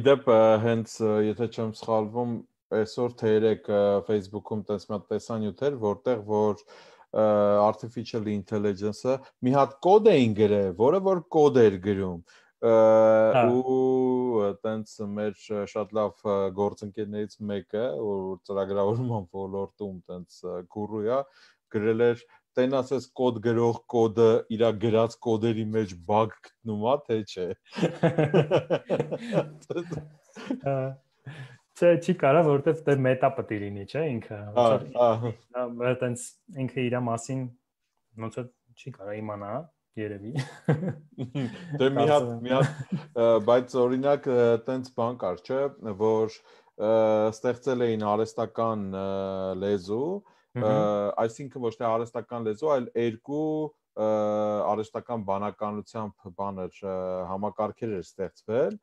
S1: Իդեպ հենց եթե չեմ սխալվում, այսօր թերեկ Facebook-ում տես մատ տեսանյութեր, որտեղ որ artificial intelligence-ը մի հատ կոդ էին գրել, որը որ կոդ էր գրում Հա։ ու տենց մեր շատ լավ գործընկերներից մեկը, որ ծրագրավորման ոլորտում տենց գուրու է, գրել էր տեն ասես կոդ գրող կոդը իր գրած կոդերի մեջ բագ գտնում է, թե չէ։
S2: հա։ Չէ, չի կարա, որովհետև դե մետա պետք է լինի, չէ, ինքը։ Հա, հա։ Դա տենց ինքը իր մասին ոնց չի կարա իմանա, երևի։ Դե մի հատ մի հատ
S1: բայց օրինակ տենց բան կար, չէ, որ ստեղծել էին արեստական լեզու, այսինքն ոչ թե արեստական լեզու, այլ երկու արեստական բանականությամբ բաներ համակարգեր էր ստեղծվել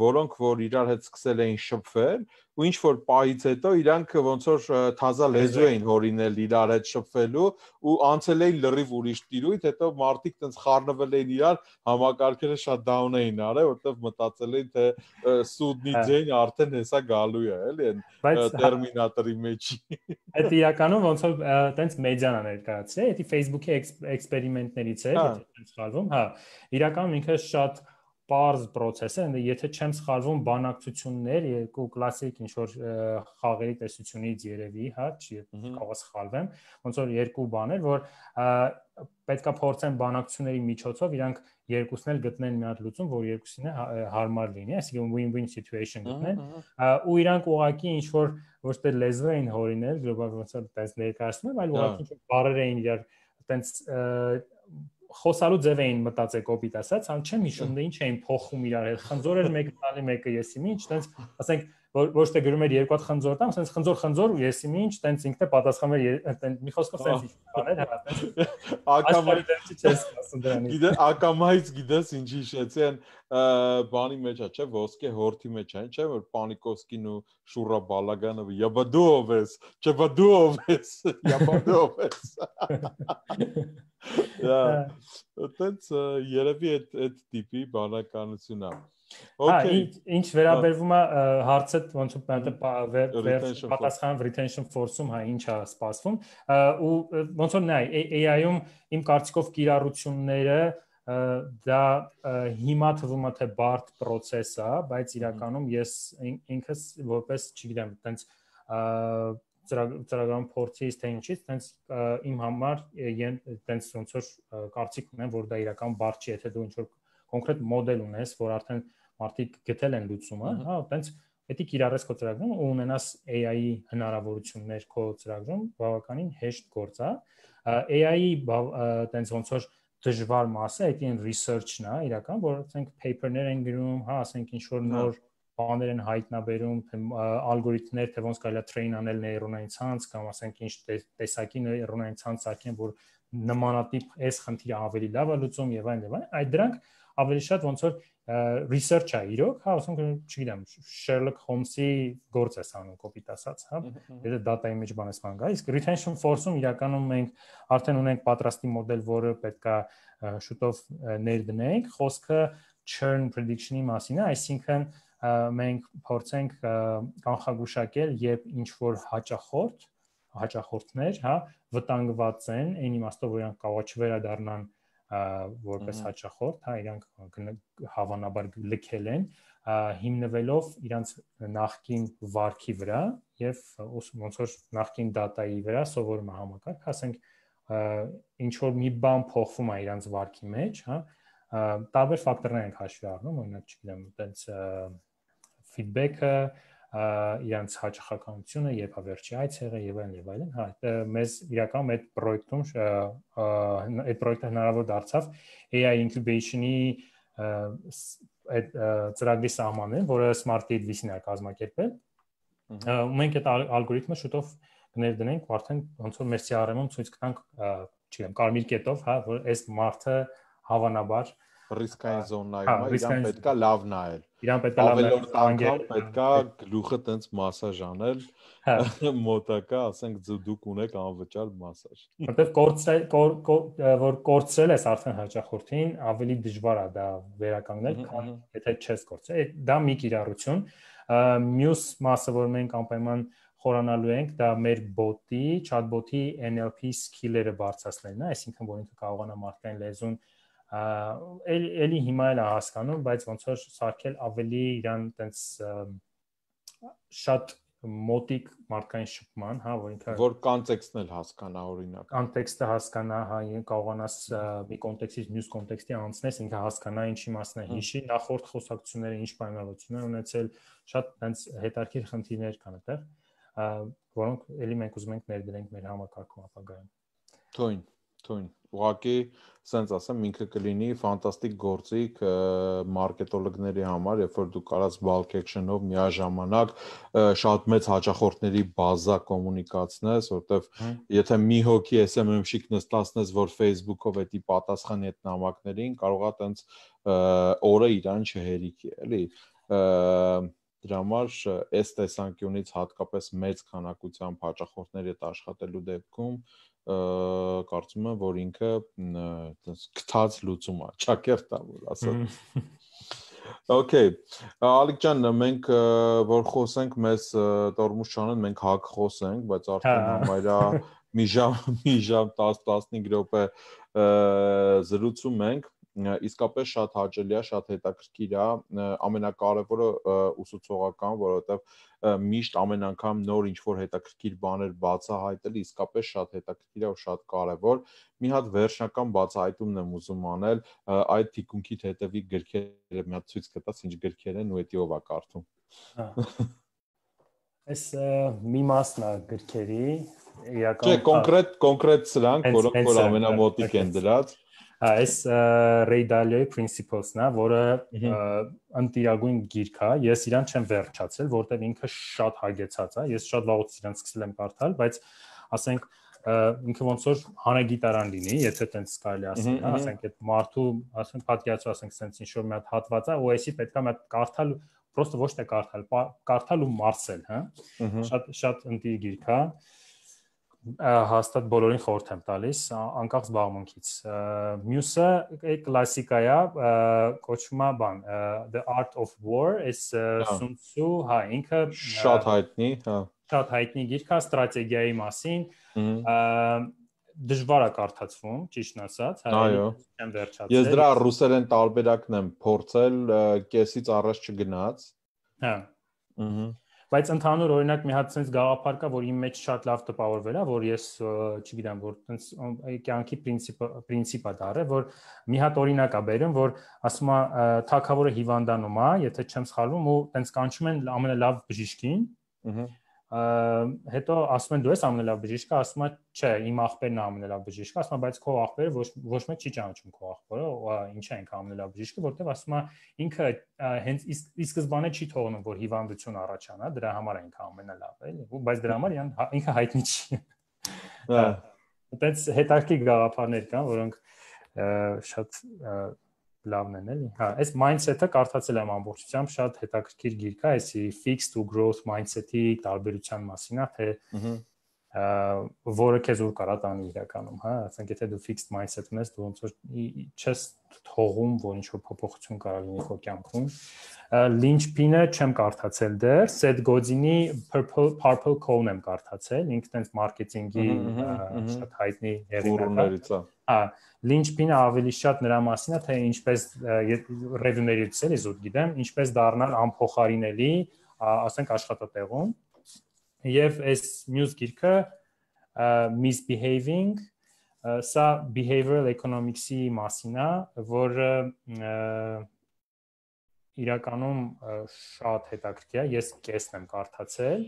S1: որոնք որ իրար հետ սկսել էին շփվել ու ինչ որ պահից հետո իրանք ոնց որ թազա լեզու էին հորինել իրար հետ շփվելու ու անցել էին լրիվ ուրիշ տիրույթ հետո մարդիկ տենց խառնվել էին իրար համակարգերը շատ դաուն էին արել որտեվ մտածել էին թե սուդնի հա։ ձեն արդեն հեսա գալու է էլի այն տերմինատորի հա, մեջ
S2: այդ իրականում ոնց որ տենց մեդիան է ներկայացրել դա Facebook-ի էքսպերիմենտներից է դա հա։ տենց խալվում հա իրականում ինքը շատ պարզ process է, եթե չեմ սխալվում, բանակցություններ երկու կլասիկ ինչ որ խաղերի տեսությունից երևի, հա, չի կարող սխալվեմ, ոնց որ երկու բաներ, որ պետքա փորձեն բանակցությունների միջոցով իրանք երկուսն էլ գտնեն մի հատ լուծում, որ երկուսին հա, հարմար լինի, այսինքն win-win situation գտնեն, ու իրանք ուղակի ինչ որ ոչ թե լեզվեր էին հորինել, գլոբալ ոնց որ տես ներկայացնում, այլ հա։ ուղղակի ինչ որ բարեր էին իրար տենց խոսալու ձև էին մտածել կոպիտ ասած, համ չեմ հիշում, դե ինչ էին փոխում իրար հետ։ Խնձոր էր մեկը տալի, մեկը եսիմի, ինչ տենց, ասենք ոչ թե գրում էր երկու հատ խնձոր տամ, ասես խնձոր խնձոր եսի ինչ, տենց ինքն է պատասխանել, տենց մի խոսքով տենց ինչ բաներ հա,
S1: տենց ակամայի դեպի չես ասում դրանից։ Գիտես, ակամայից գիտես ինչ հիշեցի այն բանի մեջ է, չէ, ոսկե հորթի մեջ այն, չէ, որ Պանիկովսկին ու Շուրա Բալագանովը յաբադով ես, չբադով ես, յաբադով ես։ Դա հա։ տենց երևի այդ այդ տիպի բանականությունն է։ Հա, ինչ վերաբերվում
S2: է հարցը, ոնց որ այնտեղ պատասխան retention force-ում, հա, ինչ է սպասվում, ու ոնց որ նայ AI-ում իմ կարծիքով կիրառությունները դա հիմա թվում է թե բարդ process է, բայց իրականում ես ինքս որպես, չգիտեմ, այտենց ծրագրական փորձից թե ինչից, տենց իմ համար տենց ոնց որ կարծիք ունեմ, որ դա իրական բարդ չի, եթե դու ինչ որ կոնկրետ մոդել ունես, որ արդեն մարդիկ գտել են լուծումը, հա, այտենց պետք կիրառես քո ծրագրում ու ունենաս AI-ի հնարավորություններ քո ծրագրում, բավականին հեշտ գործ է։ հա։ AI-ի այտենց ոնց որ դժվար մասը այդ այն research-ն է, իրական, որ ասենք paper-ներ են գրում, հա, ասենք ինչ որ հա։ նոր բաներ են հայտնաբերում, թե ալգորիթմներ, թե ոնց կարելի է train անել նեյրոնային ցանց կամ ասենք ինչ տեսակի նեյրոնային ցանց արքեն, որ նմանատիպ այս խնդիրը ավելի լավ է լուծում եւ այլն եւ այլն։ Այդ դրանք այ ավելի շատ ոնց որ research-ա իրոք, հա, ասենք չգիտեմ, Sherlock Holmes-ի գործ է սանում կոպիտ ասած, հա։ Եթե data-ի մեջ բանեսման գա, իսկ retention force-ում իրականում մենք արդեն ունենք պատրաստի մոդել, որը պետքա շուտով ներդնենք, խոսքը churn prediction-ի մասին է, այսինքն մենք փորձենք կանխագուշակել, երբ ինչ որ հաճախորդ, հաճախորդներ, հա, վտանգված են, այն իմաստով որ իրենք կարող չվերադառնան որպես հաճախորդ, հա, իրանք հավանաբար լքել են հիմնվելով իրանք նախքին վարքի վրա եւ ոնց որ նախքին դատայի վրա սովորում է համակարգ, ասենք ինչ որ մի բան փոխվում է իրանք վարքի մեջ, հա, տարբեր ֆակտորներ են հաշվի առնում, օրինակ, չգիտեմ, այտենց ֆիդբեքը, իրանց հաճախականությունը եւ ավերջի այցերը եւ այլն եւ այլն հա մեզ իրական այդ պրոյեկտում այդ պրոյեկտը հնարավոր դարձավ AI incubation-ի այդ ծրագրի սահմանն, որը Smart Gate VC-ն է կազմակերպել։ Մենք այդ ալգորիթմը շուտով ներդնենք, արդեն ոնց որ մեր CRM-ում ցույց կտանք, չգիտեմ, կարմիր կետով, հա, որ այս մարդը հավանաբար ռիսկային զոնայում է, իրան պետքա լավ
S1: նայել։ Իրան պետքա լավ նայել։ Ավելորդ անգամ պետքա գլուխը տենց մասաժ անել, հա։ մոտակա, ասենք դուք ունեք անվճար մասաժ։
S2: Որտեվ կորցրել որ կորցրել ես արդեն հաճախորդին, ավելի դժվար է դա վերականգնել, քան եթե չես կորցրել։ Դա մի կիրառություն։ Մյուս մասը, որ մենք անպայման խորանալու ենք, դա մեր բոտի, chatbot-ի NLP skill-երը բարձրացնելն է, այսինքն որ ինքը կարողանա մարդկային լեզուն էլի էլի հիմա էլ հասկանում, բայց ոնց որ սարքել ավելի իրան տենց շատ մոտիկ մարդկային շփման, հա, որ ինքը որ
S1: կոնտեքստն էլ հասկանա օրինակ։
S2: Կոնտեքստը հասկանա, հա, ինքը կարողանաս մի կոնտեքստից մյուս կոնտեքստի անցնես, ինքը հասկանա ինչի մասն է հիշի, նախորդ խոսակցությունները ինչ պայմանավորություններ ունեցել, շատ այնց հետաքրքիր խնդիրներ կան այդտեղ, որոնք ելի մենք ուզում ենք ներդրենք մեր համակարգում ապագայում։
S1: Թույն թույն ուղղակի սենց ասեմ ինքը կլինի ֆանտաստիկ գործիք մարքետոլոգների համար, երբ որ դու կարաս bulk action-ով միաժամանակ շատ մեծ հաճախորդների բազա կոմունիկացնես, որովհետև եթե մի հոգի SMM-շիկ նստածնես, որ Facebook-ով էդի պատասխանի այդ նամակներին, կարողա տենց օրը իրան չհերիքի, էլի դրա համար այս տեսանկյունից հատկապես մեծ քանակությամբ հաճախորդների հետ աշխատելու դեպքում կարծում եմ, որ ինքը այնպես գտած լուծում է, ճակերտ է, որ ասած։ Okay, Ալիկ ջան, մենք որ խոսենք մեզ Տորմուշ չանեն, մենք հակ խոսենք, բայց արդեն հա, հա, հա։ համայրա մի ժամ, մի ժամ 10-15 րոպե զրուցում ենք իսկապես շատ հաճելի է, շատ հետաքրքիր է, ամենակարևորը ուսուցողական, որովհետև միշտ ամեն անգամ նոր ինչ-որ հետաքրքիր բաներ բացահայտել իսկապես շատ հետաքրքիր է ու շատ կարևոր։ Մի հատ վերջնական բացահայտումն եմ ուզում անել, այդ թիկունքիդ հետևի գրքերը մի հատ ցույց կտաս, ինչ գրքեր են ու էտի ով է կարդում։
S2: Հա։ Այս մի մասն է գրքերի, իրական Չէ, կոնկրետ կոնկրետ սրանք, որոնք որ ամենամոտիկ հա, են դրած։ Հա այս Ray Dalio-ի principles-ն է, որը ընտիրագույն գիրք է։ Ես իրան չեմ վերջացել, որտեղ ինքը շատ հագեցած է։ Ես շատ վաղուց իրան սկսել եմ կարդալ, բայց ասենք ինքը ոնց որ հանագիտարան լինի, եթե տենց կարելի ասել, հա, ասենք այդ մարդու, ասենք պատկերացու, ասենք sense ինչ որ մի հատ հատված է, ու այսի պետքա մի հատ կարդալ, պրոստը ոչ թե կարդալ, կարդալ ու մարսել, հա։ Շատ շատ ընտիր գիրք է։ Ա հաստատ բոլորին խորհուրդ եմ տալիս անկախ զբաղմունքից։ Մյուսը է կլասիկայա կոչվում է բան The Art of War is Sun Tzu, հա ինքը շատ հայտնի, հա։ Շատ հայտնի գիրք է ստրատեգիայի մասին։ Դժվար է կարդացվում, ճիշտն ասած, հայերեն չեմ վերջացել։ Ես դրա
S1: ռուսերեն տարբերակն եմ փորձել, կեսից առաջ չգնաց։
S2: Հա։ Ահա բայց ընդհանուր օրինակ մի հատ sense գաղափար կա, որ իմ մեջ շատ լավ տպավորվել է, որ ես, չգիտեմ, որ sense կյանքի princip princip-ա դառը, որ մի հատ օրինակ ա բերեմ, որ ասում է թակավորը հիվանդանում է, եթե չեմ սխալվում, ու sense կանչում են ամենալավ բժիշկին։ Ահա հետո ասում են դու ես ամենալավ բժիշկը, ասում է չէ, իմ ախպերն է ամենալավ բժիշկը, ասում է բայց քո ախպերը ոչ ոչ մեկ չի ճանաչում քո ախպերը, ինչ է ինքը ամենալավ բժիշկը, որտեվ ասում է ինքը հենց ի սկզբանե չի թողնում որ հիվանդություն առաջանա, դրա համար է ինքը ամենալավ, էլի, բայց դրա համար հա, ինքը հայտնի չի։ Հա։ Այդպես հետաքրքիր գաղափարներ կան, որոնք շատ լավն են էլի։ Հա, այս mindset-ը կարդացել եմ ամբողջությամբ, շատ հետաքրքիր գիրք է, այսի fixed to growth mindset-ի տարբերության մասին է, թե որը քեզ ուր կարա տանի իրականում, հա, ասենք եթե դու fixed mindset ունես, դու ոնց որ չես թողում, որ ինչ որ փոփոխություն կարա լինի քո կյանքում։ Lynchpin-ը չեմ կարդացել դեռ, Seth Godin-ի Purple Purple Cone եմ կարդացել, ինքն էլ մարքեթինգի շատ հայտնի հեղինակներից է։ Հա, Lynchpin-ը ավելի շատ նրա մասին է, թե ինչպես review-ներից էլի զուտ գիտեմ, ինչպես դառնալ անփոխարինելի, ասենք աշխատատեղում Եվ այս մյուս գիրքը misbehaving սա behavioral economics-ի մասին է, որը իրականում շատ հետաքրքիր է, ես կեսն եմ կարդացել,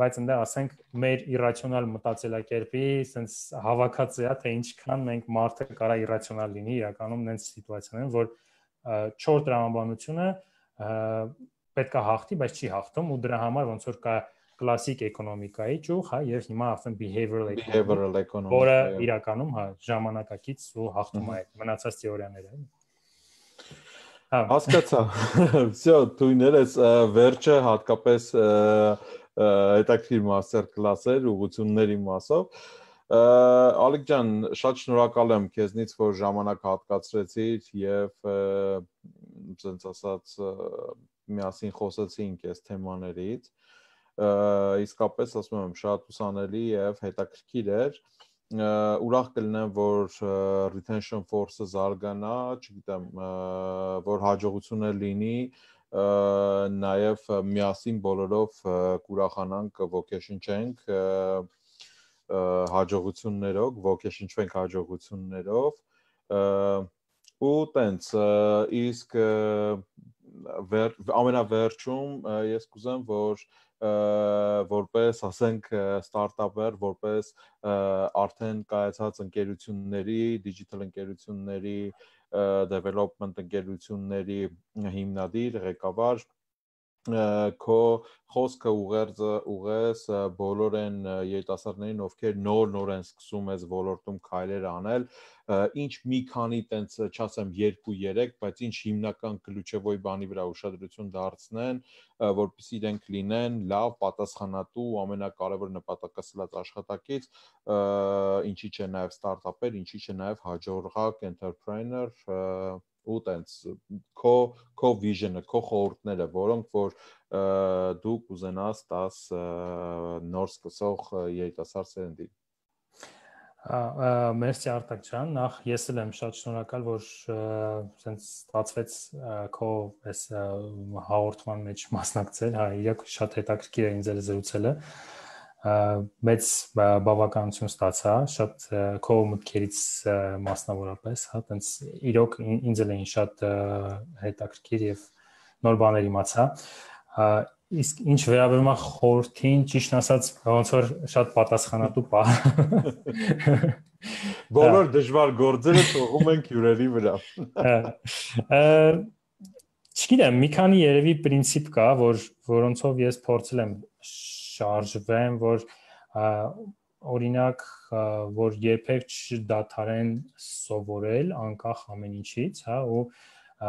S2: բայց այնտեղ ասենք մեր irrational մտածելակերպի sense հավաքածը է, թե ինչքան մենք մարդը կարա irrational լինի, իրականում նենց սիտուացիան են, որ չոր տրամաբանությունը պետք է հաղթի, բայց չի հաղթում ու դրա համար ոնց որ կա կլասիկ էկոնոմիկայի ճյուղ, հա, եւ հիմա արդեն behavioral behavioral economics, որը իրականում հա ժամանակակից ու հաղթում է մնացած թեորիաները։ հա։ հա։
S1: Հասկացա։ Всё, դու ներես վերջը հատկապես հետաքրքիր master class-եր ուղությունների մասով։ Ալեք ջան, շատ շնորհակալ եմ քեզնից, որ ժամանակ հատկացրեցիր եւ ցենց ասած միասին խոսեցինք այս թեմաներից։ Ա իսկապես ասում եմ շատ ուսանելի եւ հետաքրքիր էր ուրախ կլինեմ որ retention force-ը զարգանա, չգիտեմ, որ հաջողությունը լինի նաեւ միասին բոլորով կուրախանանք, ոգեշնչենք հաջողություններով, ոգեշնչվենք հաջողություններով ու տենց իսկ ամենավերջում ես կուզեմ որ և, որպես, ասենք, ստարտափեր, որպես արդեն կայացած ընկերությունների, դիջիտալ ընկերությունների, development ընկերությունների հիմնադիր, ղեկավար, քո խոսքը ուղերձը ուղես բոլոր են երիտասարդներին, ովքեր նոր-նոր են սկսում այս ոլորտում քայլեր անել, ինչ մի քանի տենց, չասեմ 2-3, բայց ինչ հիմնական ключевой բանի վրա ուշադրություն դարձնեն, որպեսզի իրենք լինեն լավ, պատասխանատու, ամենակարևոր նպատակասլաց աշխատակից, ինչի՞ չէ նաև ստարտափեր, ինչի՞ չէ նաև հաջողակ entrepreneur ու տենց քո քո vision-ը, քո խորհուրդները, որոնք որ դու կուզենաս 10 նոր սկսող երիտասարդ սերնդին։
S2: Մերսի Արտակ ջան, նախ ես էլ եմ շատ շնորհակալ, որ սենց ստացվեց քո այս հաղորդման մեջ մասնակցել, հա, իրոք շատ հետաքրքիր է ինձ էլ զրուցելը։ Ա մեծ բավականություն ստացա շատ քո մտքերից մասնավորապես, հա, տենց իրոք ինձ էլ էին շատ հետաքրքիր եւ նոր բաներ իմացա։ Իսկ ինչ վերաբերում է խորթին, ճիշտ ասած, ոնց որ շատ պատասխանատու պա։ Բոլոր
S1: դժվար գործերը թողում ենք հյուրերի վրա։
S2: Չգիտեմ, մի քանի երևի princip կա, որ որոնցով ես փորձել եմ շարժվեմ, որ օրինակ որ երբեք չդադարեն սովորել անկախ ամեն ինչից, հա, ու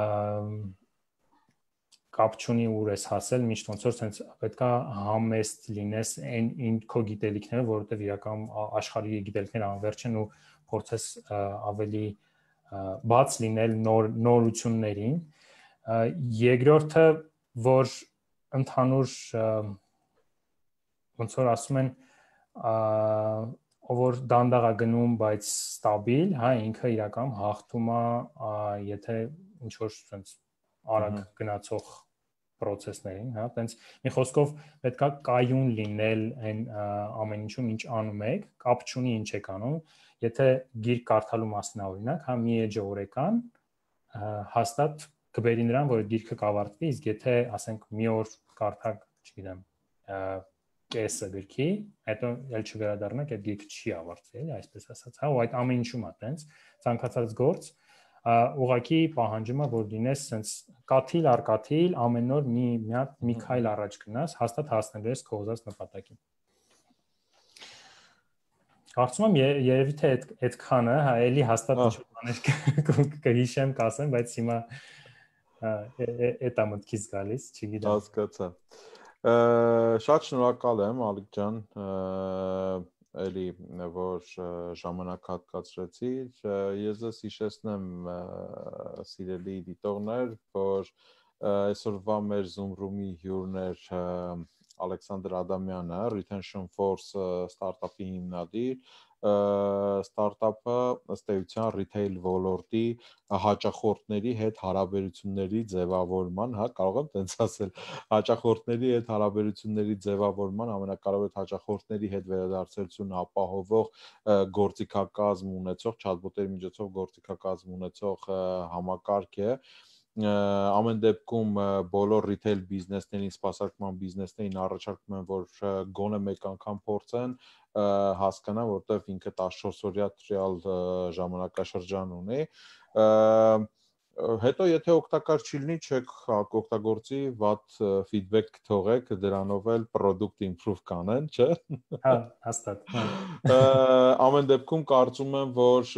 S2: կապչունի ուր ես հասել, միշտ ոնց որ sense պետքա համեստ լինես այն ին քո գիտելիքները, որովհետև իրական աշխարհի գիտելիքները անվերջ են ու փորձես ավելի բաց լինել նոր նորություններին։ Երկրորդը, որ ընդհանուր և, ոնց որ ասում են որ դանդաղ է գնում, բայց ստաբիլ, հա, ինքը իրական հաղթում է, եթե ինչ որ sense արագ գնացող process-ներին, հա, տենց մի խոսքով պետքա կայուն լինել այն ամեն ինչում, ինչ անում եք, կապ չունի ինչ եք անում, եթե գիրք կարդալու մասն օրինակ, հա մի էջը օրեկան հաստատ կբերի նրան, որ գիրքը կավարտվի, իսկ եթե ասենք մի օր կարդակ, չգիտեմ, կեսը գրքի, հետո ել չվերադառնանք, այդ գիրքը չի ավարտվի, էլի, այսպես ասած, հա, ու այդ ամեն ինչում է տենց ցանկացած գործ ուղակի պահանջում է, որ դինես սենց կաթիլ առ կաթիլ ամեն օր մի մի հատ մի քայլ առաջ գնաս, հաստատ հասնելու ես քո ուզած նպատակին։ Կարծում եմ երևի թե այդ այդքանը, հա, էլի հաստատ ինչ բաներ կհիշեմ, կասեմ, բայց հիմա է է դա մտքից գալիս, չգիտեմ։ Հասկացա։ Շատ շնորհակալ եմ
S1: Ալիկ ջան, էլի որ ժամանակ հատկացրեցի։ Ես ես հիշեցնեմ սիրելի դիտողներ, որ այսօրվա մեր Zoom room-ի հյուրն էր Ալեքսանդր Ադամյանը, Retention Force ստարտափի հիմնադիր, ստարտափը ըստ էության ռիթեյլ ոլորտի հաճախորդների հետ հարաբերությունների ձևավորման, հա, կարող եմ տենց ասել, հաճախորդների հետ հարաբերությունների ձևավորման ամենակարևոր հաճախորդների հետ վերադարձելություն ապահովող գործիքակազմ ունեցող, չաթբոտերի միջոցով գործիքակազմ ունեցող համակարգ է, ամեն դեպքում բոլոր ռիթեյլ բիզնեսներին, սպասարկման բիզնեսներին առաջարկում են, որ գոնե մեկ անգամ փորձեն հասկանան, որտեվ ինքը 14 օրյա տրիալ ժամանակաշրջան ունի։ Հետո եթե օգտակար չի լինի, չեք հա-, օգտագործի, ված ֆիդբեք թողեք, դրանով էլ product improve կանեն, չէ՞։
S2: Հա, հաստատ։
S1: հա։ Ամեն դեպքում կարծում եմ, որ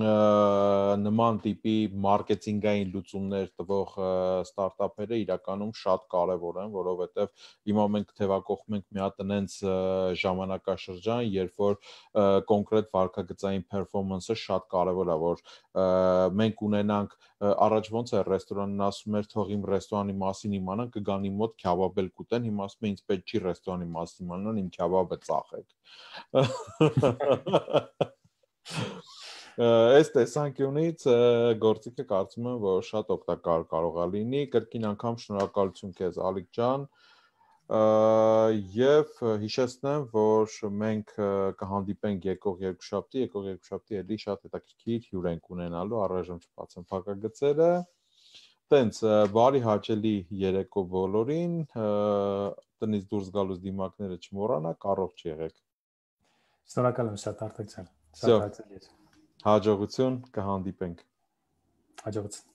S1: նման տիպի մարքեթինգային լուծումներ տվող ստարտափերը իրականում շատ կարևոր են, որովհետև հիմա մենք թևակողմ ենք մի հատ այնց ժամանակաշրջան, երբ որ կոնկրետ վարկագծային performance-ը շատ կարևոր է, որ մենք ունենանք առաջ ոնց է ռեստորանն ասում էր թող իմ ռեստորանի մասին իմանան, կգան իմ մոտ քյաբաբել կուտեն, հիմա ասում է ինձ պետք չի ռեստորանի մասին իմանան, իմ քյաբաբը ծախեք։ Այս տեսանկյունից գործիքը կարծում եմ, որ շատ օգտակար կարող է լինի։ Կրկին անգամ շնորհակալություն քեզ, Ալիկ ջան։ Եվ հիշեցնեմ, որ մենք կհանդիպենք եկող երկուշաբթի, եկող երկուշաբթի էլի շատ հետաքրքիր հյուր ենք ունենալու, առայժմ չբացեմ փակագծերը։ Տենց բարի հաճելի երեկո բոլորին, տնից դուրս գալուց դիմակները
S2: չմոռանաք, առողջ եղեք։ Շնորհակալ եմ շատ արտակցել։ Շատ հաճելի էր։
S1: Հաջողություն, կհանդիպենք։ Հաջողություն։